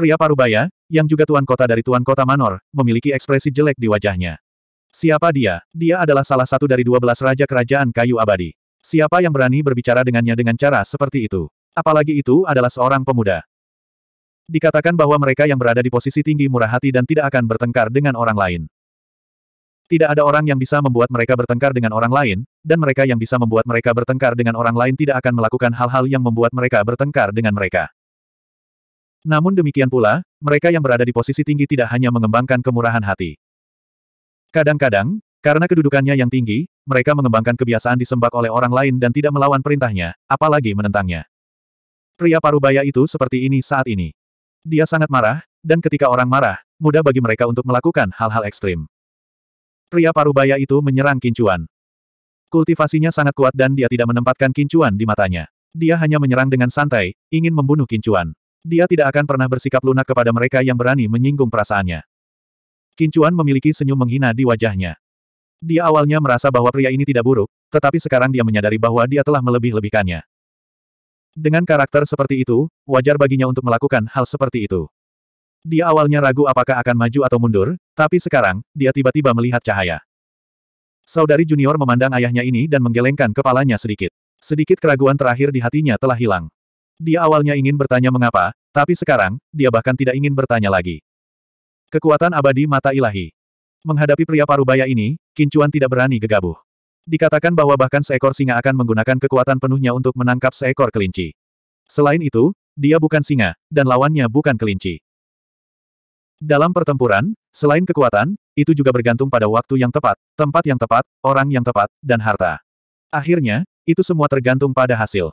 Pria parubaya, yang juga tuan kota dari tuan kota Manor, memiliki ekspresi jelek di wajahnya. Siapa dia? Dia adalah salah satu dari dua belas raja kerajaan kayu abadi. Siapa yang berani berbicara dengannya dengan cara seperti itu? Apalagi itu adalah seorang pemuda. Dikatakan bahwa mereka yang berada di posisi tinggi murah hati dan tidak akan bertengkar dengan orang lain. Tidak ada orang yang bisa membuat mereka bertengkar dengan orang lain, dan mereka yang bisa membuat mereka bertengkar dengan orang lain tidak akan melakukan hal-hal yang membuat mereka bertengkar dengan mereka. Namun demikian pula, mereka yang berada di posisi tinggi tidak hanya mengembangkan kemurahan hati. Kadang-kadang, karena kedudukannya yang tinggi, mereka mengembangkan kebiasaan disembak oleh orang lain dan tidak melawan perintahnya, apalagi menentangnya. Pria parubaya itu seperti ini saat ini. Dia sangat marah, dan ketika orang marah, mudah bagi mereka untuk melakukan hal-hal ekstrim. Pria parubaya itu menyerang kincuan. Kultivasinya sangat kuat dan dia tidak menempatkan kincuan di matanya. Dia hanya menyerang dengan santai, ingin membunuh kincuan. Dia tidak akan pernah bersikap lunak kepada mereka yang berani menyinggung perasaannya. Kincuan memiliki senyum menghina di wajahnya. Dia awalnya merasa bahwa pria ini tidak buruk, tetapi sekarang dia menyadari bahwa dia telah melebih-lebihkannya. Dengan karakter seperti itu, wajar baginya untuk melakukan hal seperti itu. Dia awalnya ragu apakah akan maju atau mundur, tapi sekarang, dia tiba-tiba melihat cahaya. Saudari junior memandang ayahnya ini dan menggelengkan kepalanya sedikit. Sedikit keraguan terakhir di hatinya telah hilang. Dia awalnya ingin bertanya mengapa, tapi sekarang, dia bahkan tidak ingin bertanya lagi. Kekuatan abadi mata ilahi. Menghadapi pria parubaya ini, Kincuan tidak berani gegabah. Dikatakan bahwa bahkan seekor singa akan menggunakan kekuatan penuhnya untuk menangkap seekor kelinci. Selain itu, dia bukan singa, dan lawannya bukan kelinci. Dalam pertempuran, selain kekuatan, itu juga bergantung pada waktu yang tepat, tempat yang tepat, orang yang tepat, dan harta. Akhirnya, itu semua tergantung pada hasil.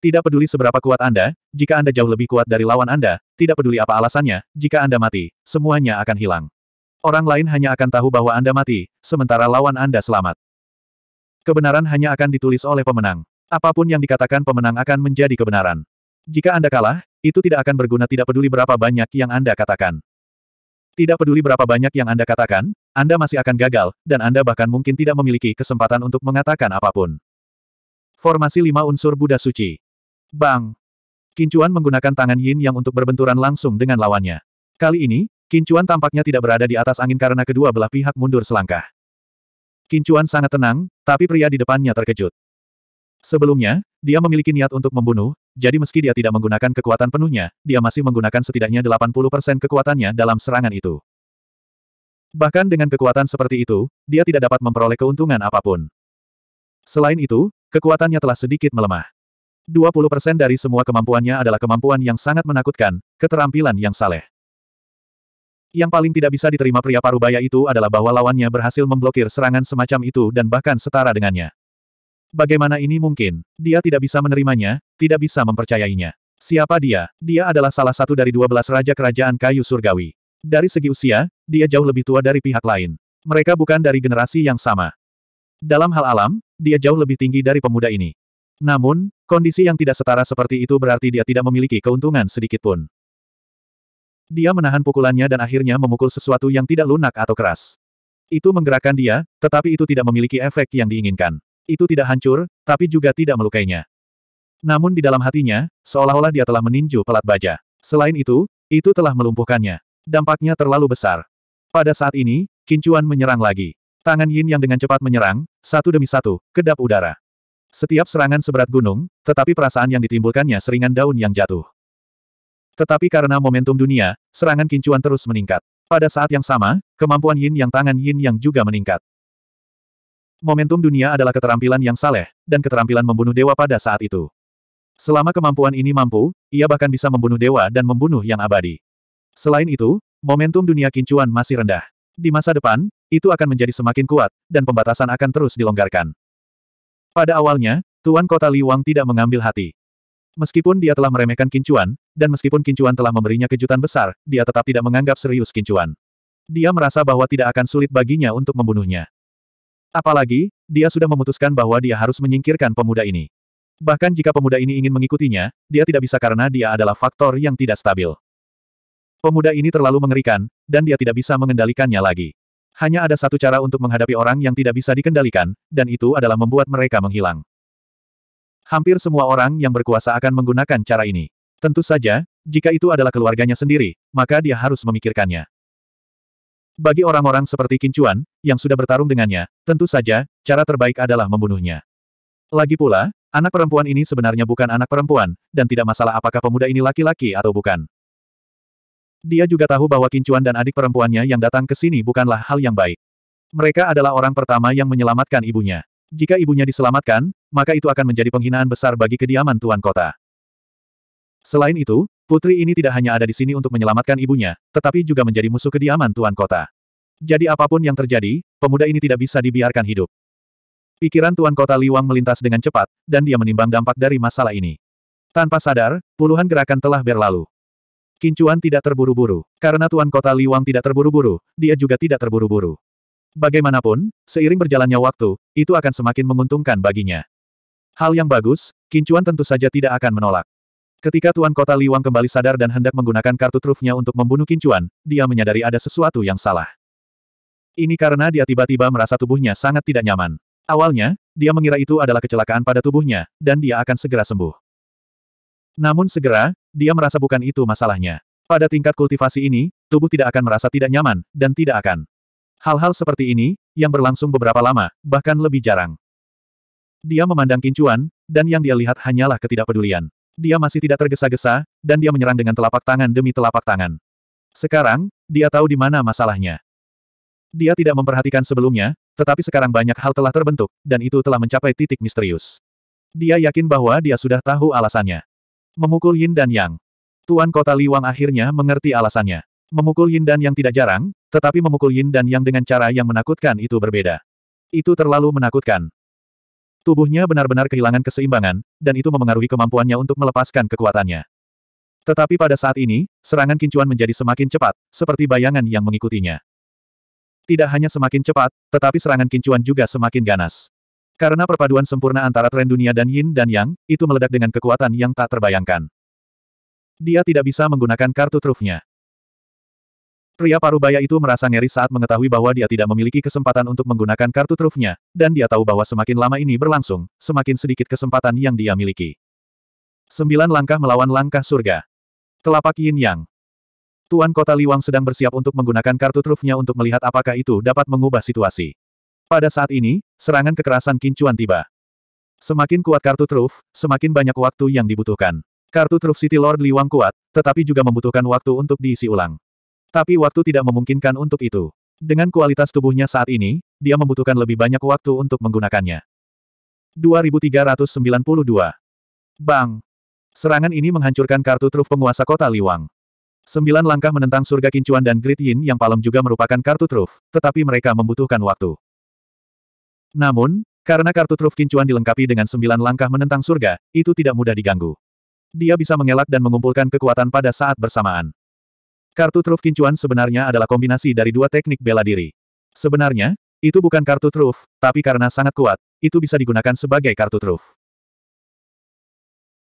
Tidak peduli seberapa kuat Anda, jika Anda jauh lebih kuat dari lawan Anda, tidak peduli apa alasannya, jika Anda mati, semuanya akan hilang. Orang lain hanya akan tahu bahwa Anda mati, sementara lawan Anda selamat. Kebenaran hanya akan ditulis oleh pemenang. Apapun yang dikatakan pemenang akan menjadi kebenaran. Jika Anda kalah, itu tidak akan berguna tidak peduli berapa banyak yang Anda katakan. Tidak peduli berapa banyak yang Anda katakan, Anda masih akan gagal, dan Anda bahkan mungkin tidak memiliki kesempatan untuk mengatakan apapun. Formasi 5 unsur Buddha Suci Bang! Kincuan menggunakan tangan Yin Yang untuk berbenturan langsung dengan lawannya. Kali ini, Kincuan tampaknya tidak berada di atas angin karena kedua belah pihak mundur selangkah. Kincuan sangat tenang, tapi pria di depannya terkejut. Sebelumnya, dia memiliki niat untuk membunuh, jadi meski dia tidak menggunakan kekuatan penuhnya, dia masih menggunakan setidaknya 80% kekuatannya dalam serangan itu. Bahkan dengan kekuatan seperti itu, dia tidak dapat memperoleh keuntungan apapun. Selain itu, kekuatannya telah sedikit melemah. 20% dari semua kemampuannya adalah kemampuan yang sangat menakutkan, keterampilan yang saleh. Yang paling tidak bisa diterima pria parubaya itu adalah bahwa lawannya berhasil memblokir serangan semacam itu dan bahkan setara dengannya. Bagaimana ini mungkin? Dia tidak bisa menerimanya, tidak bisa mempercayainya. Siapa dia? Dia adalah salah satu dari dua belas raja kerajaan kayu surgawi. Dari segi usia, dia jauh lebih tua dari pihak lain. Mereka bukan dari generasi yang sama. Dalam hal alam, dia jauh lebih tinggi dari pemuda ini. Namun, kondisi yang tidak setara seperti itu berarti dia tidak memiliki keuntungan sedikit pun. Dia menahan pukulannya dan akhirnya memukul sesuatu yang tidak lunak atau keras. Itu menggerakkan dia, tetapi itu tidak memiliki efek yang diinginkan. Itu tidak hancur, tapi juga tidak melukainya. Namun di dalam hatinya, seolah-olah dia telah meninju pelat baja. Selain itu, itu telah melumpuhkannya. Dampaknya terlalu besar. Pada saat ini, Kincuan menyerang lagi. Tangan Yin yang dengan cepat menyerang, satu demi satu, kedap udara. Setiap serangan seberat gunung, tetapi perasaan yang ditimbulkannya seringan daun yang jatuh. Tetapi karena momentum dunia, serangan kincuan terus meningkat. Pada saat yang sama, kemampuan yin yang tangan yin yang juga meningkat. Momentum dunia adalah keterampilan yang saleh, dan keterampilan membunuh dewa pada saat itu. Selama kemampuan ini mampu, ia bahkan bisa membunuh dewa dan membunuh yang abadi. Selain itu, momentum dunia kincuan masih rendah. Di masa depan, itu akan menjadi semakin kuat, dan pembatasan akan terus dilonggarkan. Pada awalnya, Tuan Kota Liwang tidak mengambil hati. Meskipun dia telah meremehkan Kincuan, dan meskipun Kincuan telah memberinya kejutan besar, dia tetap tidak menganggap serius Kincuan. Dia merasa bahwa tidak akan sulit baginya untuk membunuhnya. Apalagi, dia sudah memutuskan bahwa dia harus menyingkirkan pemuda ini. Bahkan jika pemuda ini ingin mengikutinya, dia tidak bisa karena dia adalah faktor yang tidak stabil. Pemuda ini terlalu mengerikan, dan dia tidak bisa mengendalikannya lagi. Hanya ada satu cara untuk menghadapi orang yang tidak bisa dikendalikan, dan itu adalah membuat mereka menghilang. Hampir semua orang yang berkuasa akan menggunakan cara ini. Tentu saja, jika itu adalah keluarganya sendiri, maka dia harus memikirkannya. Bagi orang-orang seperti Kincuan, yang sudah bertarung dengannya, tentu saja, cara terbaik adalah membunuhnya. Lagi pula, anak perempuan ini sebenarnya bukan anak perempuan, dan tidak masalah apakah pemuda ini laki-laki atau bukan. Dia juga tahu bahwa Kincuan dan adik perempuannya yang datang ke sini bukanlah hal yang baik. Mereka adalah orang pertama yang menyelamatkan ibunya. Jika ibunya diselamatkan, maka itu akan menjadi penghinaan besar bagi kediaman tuan kota. Selain itu, putri ini tidak hanya ada di sini untuk menyelamatkan ibunya, tetapi juga menjadi musuh kediaman tuan kota. Jadi apapun yang terjadi, pemuda ini tidak bisa dibiarkan hidup. Pikiran tuan kota Liwang melintas dengan cepat, dan dia menimbang dampak dari masalah ini. Tanpa sadar, puluhan gerakan telah berlalu. Kincuan tidak terburu-buru. Karena Tuan Kota Liwang tidak terburu-buru, dia juga tidak terburu-buru. Bagaimanapun, seiring berjalannya waktu, itu akan semakin menguntungkan baginya. Hal yang bagus, Kincuan tentu saja tidak akan menolak. Ketika Tuan Kota Liwang kembali sadar dan hendak menggunakan kartu trufnya untuk membunuh Kincuan, dia menyadari ada sesuatu yang salah. Ini karena dia tiba-tiba merasa tubuhnya sangat tidak nyaman. Awalnya, dia mengira itu adalah kecelakaan pada tubuhnya, dan dia akan segera sembuh. Namun segera, dia merasa bukan itu masalahnya. Pada tingkat kultivasi ini, tubuh tidak akan merasa tidak nyaman, dan tidak akan. Hal-hal seperti ini, yang berlangsung beberapa lama, bahkan lebih jarang. Dia memandang kincuan, dan yang dia lihat hanyalah ketidakpedulian. Dia masih tidak tergesa-gesa, dan dia menyerang dengan telapak tangan demi telapak tangan. Sekarang, dia tahu di mana masalahnya. Dia tidak memperhatikan sebelumnya, tetapi sekarang banyak hal telah terbentuk, dan itu telah mencapai titik misterius. Dia yakin bahwa dia sudah tahu alasannya. Memukul Yin dan Yang. Tuan kota Liwang akhirnya mengerti alasannya. Memukul Yin dan Yang tidak jarang, tetapi memukul Yin dan Yang dengan cara yang menakutkan itu berbeda. Itu terlalu menakutkan. Tubuhnya benar-benar kehilangan keseimbangan, dan itu memengaruhi kemampuannya untuk melepaskan kekuatannya. Tetapi pada saat ini, serangan kincuan menjadi semakin cepat, seperti bayangan yang mengikutinya. Tidak hanya semakin cepat, tetapi serangan kincuan juga semakin ganas. Karena perpaduan sempurna antara tren dunia dan yin dan yang, itu meledak dengan kekuatan yang tak terbayangkan. Dia tidak bisa menggunakan kartu trufnya. Pria parubaya itu merasa ngeri saat mengetahui bahwa dia tidak memiliki kesempatan untuk menggunakan kartu trufnya, dan dia tahu bahwa semakin lama ini berlangsung, semakin sedikit kesempatan yang dia miliki. Sembilan langkah melawan langkah surga. Telapak yin yang. Tuan Kota Liwang sedang bersiap untuk menggunakan kartu trufnya untuk melihat apakah itu dapat mengubah situasi. Pada saat ini, serangan kekerasan kincuan tiba. Semakin kuat kartu truf, semakin banyak waktu yang dibutuhkan. Kartu truf City Lord Liwang kuat, tetapi juga membutuhkan waktu untuk diisi ulang. Tapi waktu tidak memungkinkan untuk itu. Dengan kualitas tubuhnya saat ini, dia membutuhkan lebih banyak waktu untuk menggunakannya. 2392. Bang! Serangan ini menghancurkan kartu truf penguasa kota Liwang. Sembilan langkah menentang surga kincuan dan Grid Yin yang palem juga merupakan kartu truf, tetapi mereka membutuhkan waktu. Namun, karena kartu truf kincuan dilengkapi dengan sembilan langkah menentang surga, itu tidak mudah diganggu. Dia bisa mengelak dan mengumpulkan kekuatan pada saat bersamaan. Kartu truf kincuan sebenarnya adalah kombinasi dari dua teknik bela diri. Sebenarnya, itu bukan kartu truf, tapi karena sangat kuat, itu bisa digunakan sebagai kartu truf.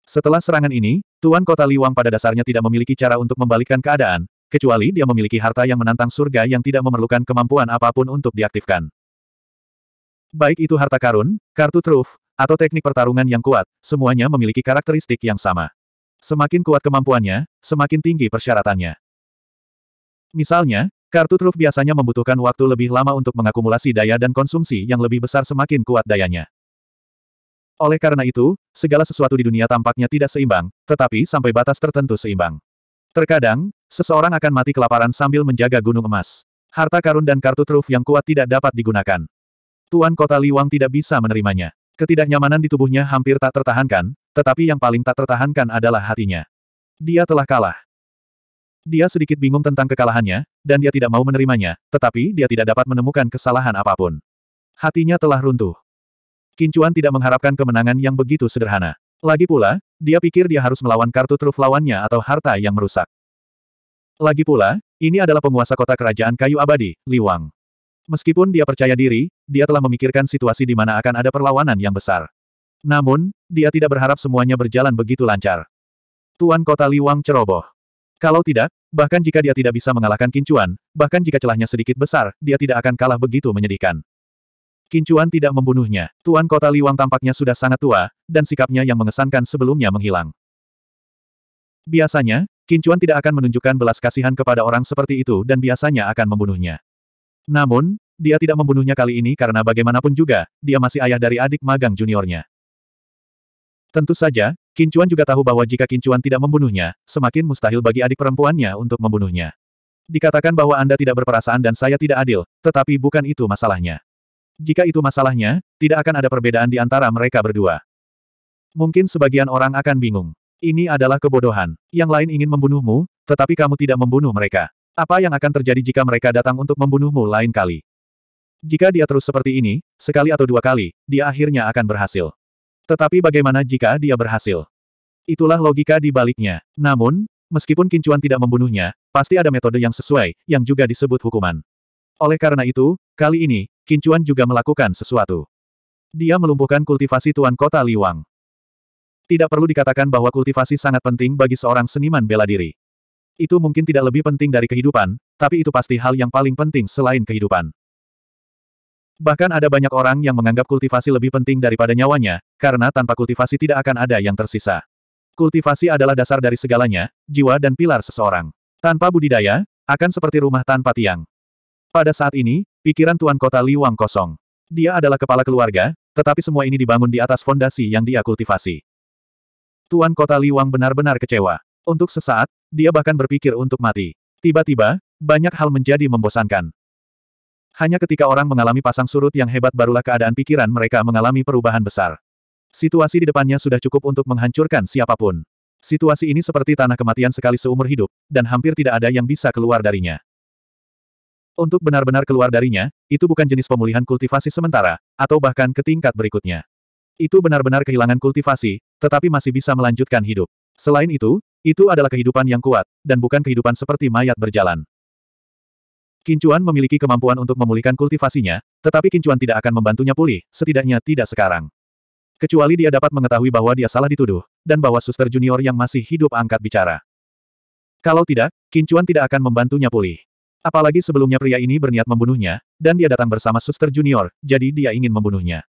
Setelah serangan ini, Tuan Kota Liwang pada dasarnya tidak memiliki cara untuk membalikkan keadaan, kecuali dia memiliki harta yang menantang surga yang tidak memerlukan kemampuan apapun untuk diaktifkan. Baik itu harta karun, kartu truf, atau teknik pertarungan yang kuat, semuanya memiliki karakteristik yang sama. Semakin kuat kemampuannya, semakin tinggi persyaratannya. Misalnya, kartu truf biasanya membutuhkan waktu lebih lama untuk mengakumulasi daya dan konsumsi yang lebih besar semakin kuat dayanya. Oleh karena itu, segala sesuatu di dunia tampaknya tidak seimbang, tetapi sampai batas tertentu seimbang. Terkadang, seseorang akan mati kelaparan sambil menjaga gunung emas. Harta karun dan kartu truf yang kuat tidak dapat digunakan. Tuan Kota Liwang tidak bisa menerimanya. Ketidaknyamanan di tubuhnya hampir tak tertahankan, tetapi yang paling tak tertahankan adalah hatinya. Dia telah kalah. Dia sedikit bingung tentang kekalahannya, dan dia tidak mau menerimanya, tetapi dia tidak dapat menemukan kesalahan apapun. Hatinya telah runtuh. Kincuan tidak mengharapkan kemenangan yang begitu sederhana. Lagi pula, dia pikir dia harus melawan kartu truf lawannya atau harta yang merusak. Lagi pula, ini adalah penguasa kota kerajaan kayu abadi, Liwang. Meskipun dia percaya diri, dia telah memikirkan situasi di mana akan ada perlawanan yang besar. Namun, dia tidak berharap semuanya berjalan begitu lancar. Tuan kota Liwang ceroboh. Kalau tidak, bahkan jika dia tidak bisa mengalahkan Kincuan, bahkan jika celahnya sedikit besar, dia tidak akan kalah begitu menyedihkan. Kincuan tidak membunuhnya. Tuan kota Liwang tampaknya sudah sangat tua, dan sikapnya yang mengesankan sebelumnya menghilang. Biasanya, Kincuan tidak akan menunjukkan belas kasihan kepada orang seperti itu dan biasanya akan membunuhnya. Namun, dia tidak membunuhnya kali ini karena bagaimanapun juga, dia masih ayah dari adik magang juniornya. Tentu saja, Kincuan juga tahu bahwa jika Kincuan tidak membunuhnya, semakin mustahil bagi adik perempuannya untuk membunuhnya. Dikatakan bahwa Anda tidak berperasaan dan saya tidak adil, tetapi bukan itu masalahnya. Jika itu masalahnya, tidak akan ada perbedaan di antara mereka berdua. Mungkin sebagian orang akan bingung. Ini adalah kebodohan. Yang lain ingin membunuhmu, tetapi kamu tidak membunuh mereka. Apa yang akan terjadi jika mereka datang untuk membunuhmu lain kali? Jika dia terus seperti ini, sekali atau dua kali, dia akhirnya akan berhasil. Tetapi bagaimana jika dia berhasil? Itulah logika di baliknya. Namun, meskipun Kincuan tidak membunuhnya, pasti ada metode yang sesuai, yang juga disebut hukuman. Oleh karena itu, kali ini, Kincuan juga melakukan sesuatu. Dia melumpuhkan kultivasi Tuan Kota Liwang. Tidak perlu dikatakan bahwa kultivasi sangat penting bagi seorang seniman bela diri. Itu mungkin tidak lebih penting dari kehidupan, tapi itu pasti hal yang paling penting selain kehidupan. Bahkan ada banyak orang yang menganggap kultivasi lebih penting daripada nyawanya, karena tanpa kultivasi tidak akan ada yang tersisa. Kultivasi adalah dasar dari segalanya, jiwa dan pilar seseorang. Tanpa budidaya, akan seperti rumah tanpa tiang. Pada saat ini, pikiran Tuan Kota Liwang kosong. Dia adalah kepala keluarga, tetapi semua ini dibangun di atas fondasi yang dia kultivasi. Tuan Kota Liwang benar-benar kecewa. Untuk sesaat, dia bahkan berpikir untuk mati. Tiba-tiba, banyak hal menjadi membosankan. Hanya ketika orang mengalami pasang surut yang hebat barulah keadaan pikiran mereka mengalami perubahan besar. Situasi di depannya sudah cukup untuk menghancurkan siapapun. Situasi ini seperti tanah kematian sekali seumur hidup, dan hampir tidak ada yang bisa keluar darinya. Untuk benar-benar keluar darinya, itu bukan jenis pemulihan kultivasi sementara, atau bahkan ke tingkat berikutnya. Itu benar-benar kehilangan kultivasi, tetapi masih bisa melanjutkan hidup. Selain itu, itu adalah kehidupan yang kuat, dan bukan kehidupan seperti mayat berjalan. Kincuan memiliki kemampuan untuk memulihkan kultivasinya, tetapi Kincuan tidak akan membantunya pulih, setidaknya tidak sekarang. Kecuali dia dapat mengetahui bahwa dia salah dituduh, dan bahwa suster junior yang masih hidup angkat bicara. Kalau tidak, Kincuan tidak akan membantunya pulih. Apalagi sebelumnya pria ini berniat membunuhnya, dan dia datang bersama suster junior, jadi dia ingin membunuhnya.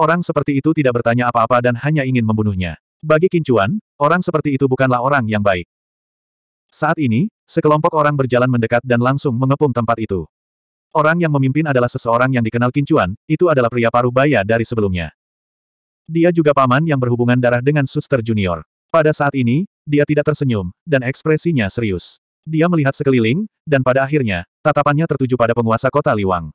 Orang seperti itu tidak bertanya apa-apa dan hanya ingin membunuhnya. Bagi Kincuan, orang seperti itu bukanlah orang yang baik. Saat ini, sekelompok orang berjalan mendekat dan langsung mengepung tempat itu. Orang yang memimpin adalah seseorang yang dikenal Kincuan, itu adalah pria paruh baya dari sebelumnya. Dia juga paman yang berhubungan darah dengan suster junior. Pada saat ini, dia tidak tersenyum, dan ekspresinya serius. Dia melihat sekeliling, dan pada akhirnya, tatapannya tertuju pada penguasa kota Liwang.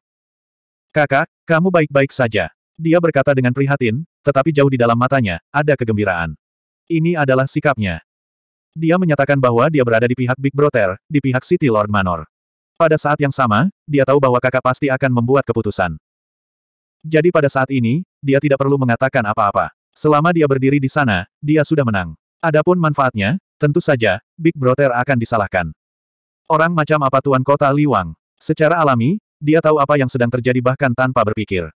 Kakak, kamu baik-baik saja. Dia berkata dengan prihatin, tetapi jauh di dalam matanya, ada kegembiraan. Ini adalah sikapnya. Dia menyatakan bahwa dia berada di pihak Big Brother, di pihak City Lord Manor. Pada saat yang sama, dia tahu bahwa kakak pasti akan membuat keputusan. Jadi pada saat ini, dia tidak perlu mengatakan apa-apa. Selama dia berdiri di sana, dia sudah menang. Adapun manfaatnya, tentu saja, Big Brother akan disalahkan. Orang macam apa Tuan Kota Liwang? Secara alami, dia tahu apa yang sedang terjadi bahkan tanpa berpikir.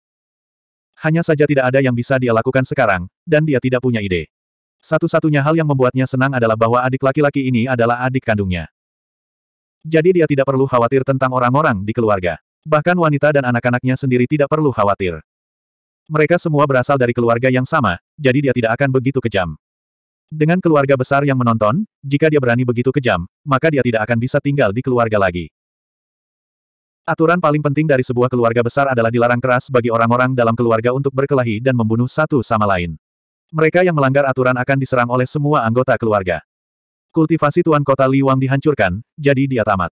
Hanya saja tidak ada yang bisa dia lakukan sekarang, dan dia tidak punya ide. Satu-satunya hal yang membuatnya senang adalah bahwa adik laki-laki ini adalah adik kandungnya. Jadi dia tidak perlu khawatir tentang orang-orang di keluarga. Bahkan wanita dan anak-anaknya sendiri tidak perlu khawatir. Mereka semua berasal dari keluarga yang sama, jadi dia tidak akan begitu kejam. Dengan keluarga besar yang menonton, jika dia berani begitu kejam, maka dia tidak akan bisa tinggal di keluarga lagi. Aturan paling penting dari sebuah keluarga besar adalah dilarang keras bagi orang-orang dalam keluarga untuk berkelahi dan membunuh satu sama lain. Mereka yang melanggar aturan akan diserang oleh semua anggota keluarga. Kultivasi Tuan Kota Liwang dihancurkan, jadi dia tamat.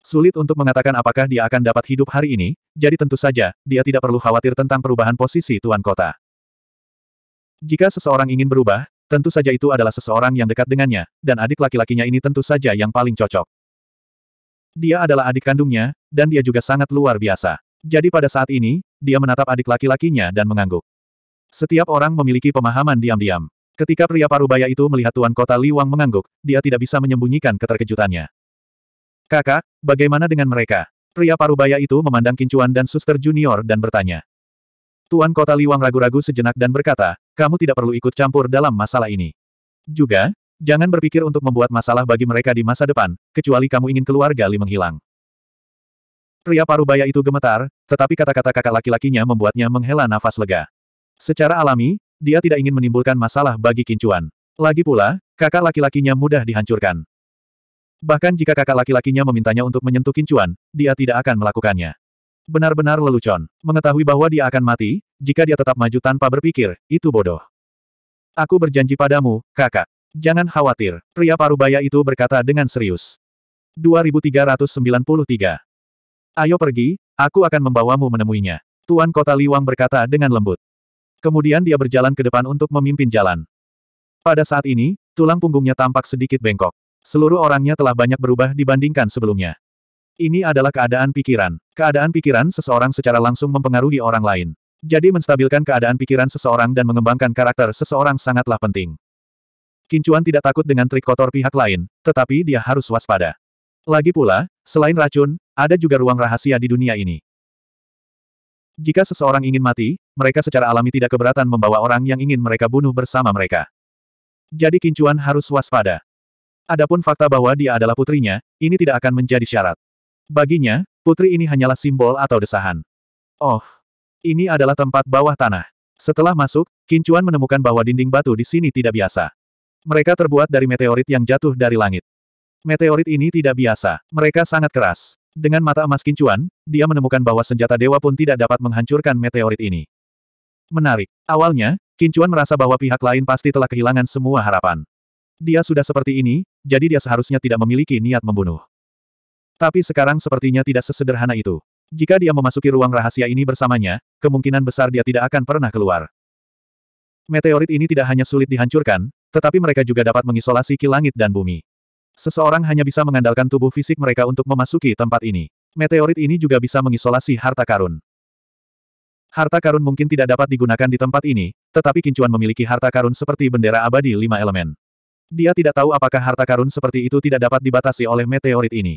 Sulit untuk mengatakan apakah dia akan dapat hidup hari ini, jadi tentu saja, dia tidak perlu khawatir tentang perubahan posisi Tuan Kota. Jika seseorang ingin berubah, tentu saja itu adalah seseorang yang dekat dengannya, dan adik laki-lakinya ini tentu saja yang paling cocok. Dia adalah adik kandungnya, dan dia juga sangat luar biasa. Jadi pada saat ini, dia menatap adik laki-lakinya dan mengangguk. Setiap orang memiliki pemahaman diam-diam. Ketika pria parubaya itu melihat Tuan Kota Liwang mengangguk, dia tidak bisa menyembunyikan keterkejutannya. Kakak, bagaimana dengan mereka? Pria parubaya itu memandang Kincuan dan Suster Junior dan bertanya. Tuan Kota Liwang ragu-ragu sejenak dan berkata, kamu tidak perlu ikut campur dalam masalah ini. Juga, Jangan berpikir untuk membuat masalah bagi mereka di masa depan, kecuali kamu ingin keluarga Li menghilang. Pria parubaya itu gemetar, tetapi kata-kata kakak laki-lakinya membuatnya menghela nafas lega. Secara alami, dia tidak ingin menimbulkan masalah bagi Kincuan. Lagi pula, kakak laki-lakinya mudah dihancurkan. Bahkan jika kakak laki-lakinya memintanya untuk menyentuh Kincuan, dia tidak akan melakukannya. Benar-benar lelucon. Mengetahui bahwa dia akan mati, jika dia tetap maju tanpa berpikir, itu bodoh. Aku berjanji padamu, kakak. Jangan khawatir, pria parubaya itu berkata dengan serius. 2393. Ayo pergi, aku akan membawamu menemuinya. Tuan Kota Liwang berkata dengan lembut. Kemudian dia berjalan ke depan untuk memimpin jalan. Pada saat ini, tulang punggungnya tampak sedikit bengkok. Seluruh orangnya telah banyak berubah dibandingkan sebelumnya. Ini adalah keadaan pikiran. Keadaan pikiran seseorang secara langsung mempengaruhi orang lain. Jadi menstabilkan keadaan pikiran seseorang dan mengembangkan karakter seseorang sangatlah penting. Kincuan tidak takut dengan trik kotor pihak lain, tetapi dia harus waspada. Lagi pula, selain racun, ada juga ruang rahasia di dunia ini. Jika seseorang ingin mati, mereka secara alami tidak keberatan membawa orang yang ingin mereka bunuh bersama mereka. Jadi Kincuan harus waspada. Adapun fakta bahwa dia adalah putrinya, ini tidak akan menjadi syarat. Baginya, putri ini hanyalah simbol atau desahan. Oh, ini adalah tempat bawah tanah. Setelah masuk, Kincuan menemukan bahwa dinding batu di sini tidak biasa. Mereka terbuat dari meteorit yang jatuh dari langit. Meteorit ini tidak biasa. Mereka sangat keras. Dengan mata emas kincuan, dia menemukan bahwa senjata dewa pun tidak dapat menghancurkan meteorit ini. Menarik. Awalnya, Kincuan merasa bahwa pihak lain pasti telah kehilangan semua harapan. Dia sudah seperti ini, jadi dia seharusnya tidak memiliki niat membunuh. Tapi sekarang sepertinya tidak sesederhana itu. Jika dia memasuki ruang rahasia ini bersamanya, kemungkinan besar dia tidak akan pernah keluar. Meteorit ini tidak hanya sulit dihancurkan, tetapi mereka juga dapat mengisolasi ki langit dan bumi. Seseorang hanya bisa mengandalkan tubuh fisik mereka untuk memasuki tempat ini. Meteorit ini juga bisa mengisolasi harta karun. Harta karun mungkin tidak dapat digunakan di tempat ini, tetapi Kincuan memiliki harta karun seperti bendera abadi lima elemen. Dia tidak tahu apakah harta karun seperti itu tidak dapat dibatasi oleh meteorit ini.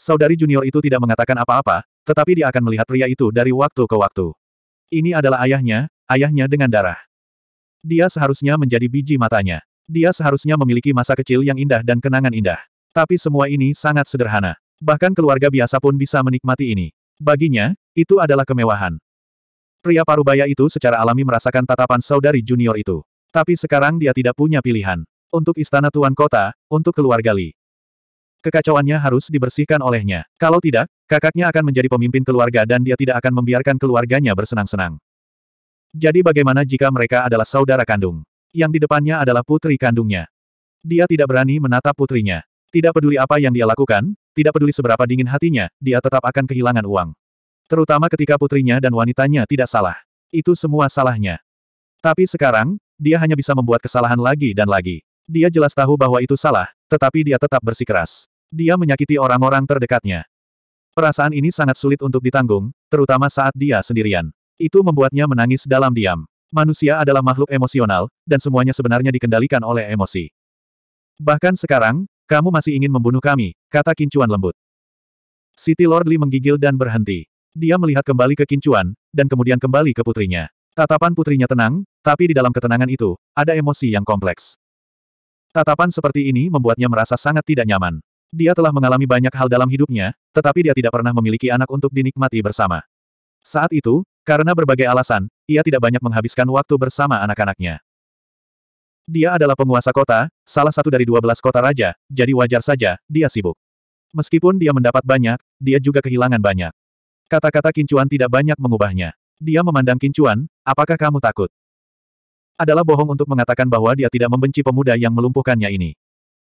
Saudari junior itu tidak mengatakan apa-apa, tetapi dia akan melihat pria itu dari waktu ke waktu. Ini adalah ayahnya, ayahnya dengan darah. Dia seharusnya menjadi biji matanya. Dia seharusnya memiliki masa kecil yang indah dan kenangan indah. Tapi semua ini sangat sederhana. Bahkan keluarga biasa pun bisa menikmati ini. Baginya, itu adalah kemewahan. Pria parubaya itu secara alami merasakan tatapan saudari junior itu. Tapi sekarang dia tidak punya pilihan. Untuk istana tuan kota, untuk keluarga Li. Kekacauannya harus dibersihkan olehnya. Kalau tidak, kakaknya akan menjadi pemimpin keluarga dan dia tidak akan membiarkan keluarganya bersenang-senang. Jadi bagaimana jika mereka adalah saudara kandung? Yang di depannya adalah putri kandungnya. Dia tidak berani menatap putrinya. Tidak peduli apa yang dia lakukan, tidak peduli seberapa dingin hatinya, dia tetap akan kehilangan uang. Terutama ketika putrinya dan wanitanya tidak salah. Itu semua salahnya. Tapi sekarang, dia hanya bisa membuat kesalahan lagi dan lagi. Dia jelas tahu bahwa itu salah, tetapi dia tetap bersikeras. Dia menyakiti orang-orang terdekatnya. Perasaan ini sangat sulit untuk ditanggung, terutama saat dia sendirian. Itu membuatnya menangis dalam diam. Manusia adalah makhluk emosional, dan semuanya sebenarnya dikendalikan oleh emosi. Bahkan sekarang, kamu masih ingin membunuh kami, kata Kincuan lembut. City Lord Li menggigil dan berhenti. Dia melihat kembali ke Kincuan, dan kemudian kembali ke putrinya. Tatapan putrinya tenang, tapi di dalam ketenangan itu, ada emosi yang kompleks. Tatapan seperti ini membuatnya merasa sangat tidak nyaman. Dia telah mengalami banyak hal dalam hidupnya, tetapi dia tidak pernah memiliki anak untuk dinikmati bersama. Saat itu, karena berbagai alasan, ia tidak banyak menghabiskan waktu bersama anak-anaknya. Dia adalah penguasa kota, salah satu dari dua belas kota raja, jadi wajar saja, dia sibuk. Meskipun dia mendapat banyak, dia juga kehilangan banyak. Kata-kata Kincuan tidak banyak mengubahnya. Dia memandang Kincuan, apakah kamu takut? Adalah bohong untuk mengatakan bahwa dia tidak membenci pemuda yang melumpuhkannya ini.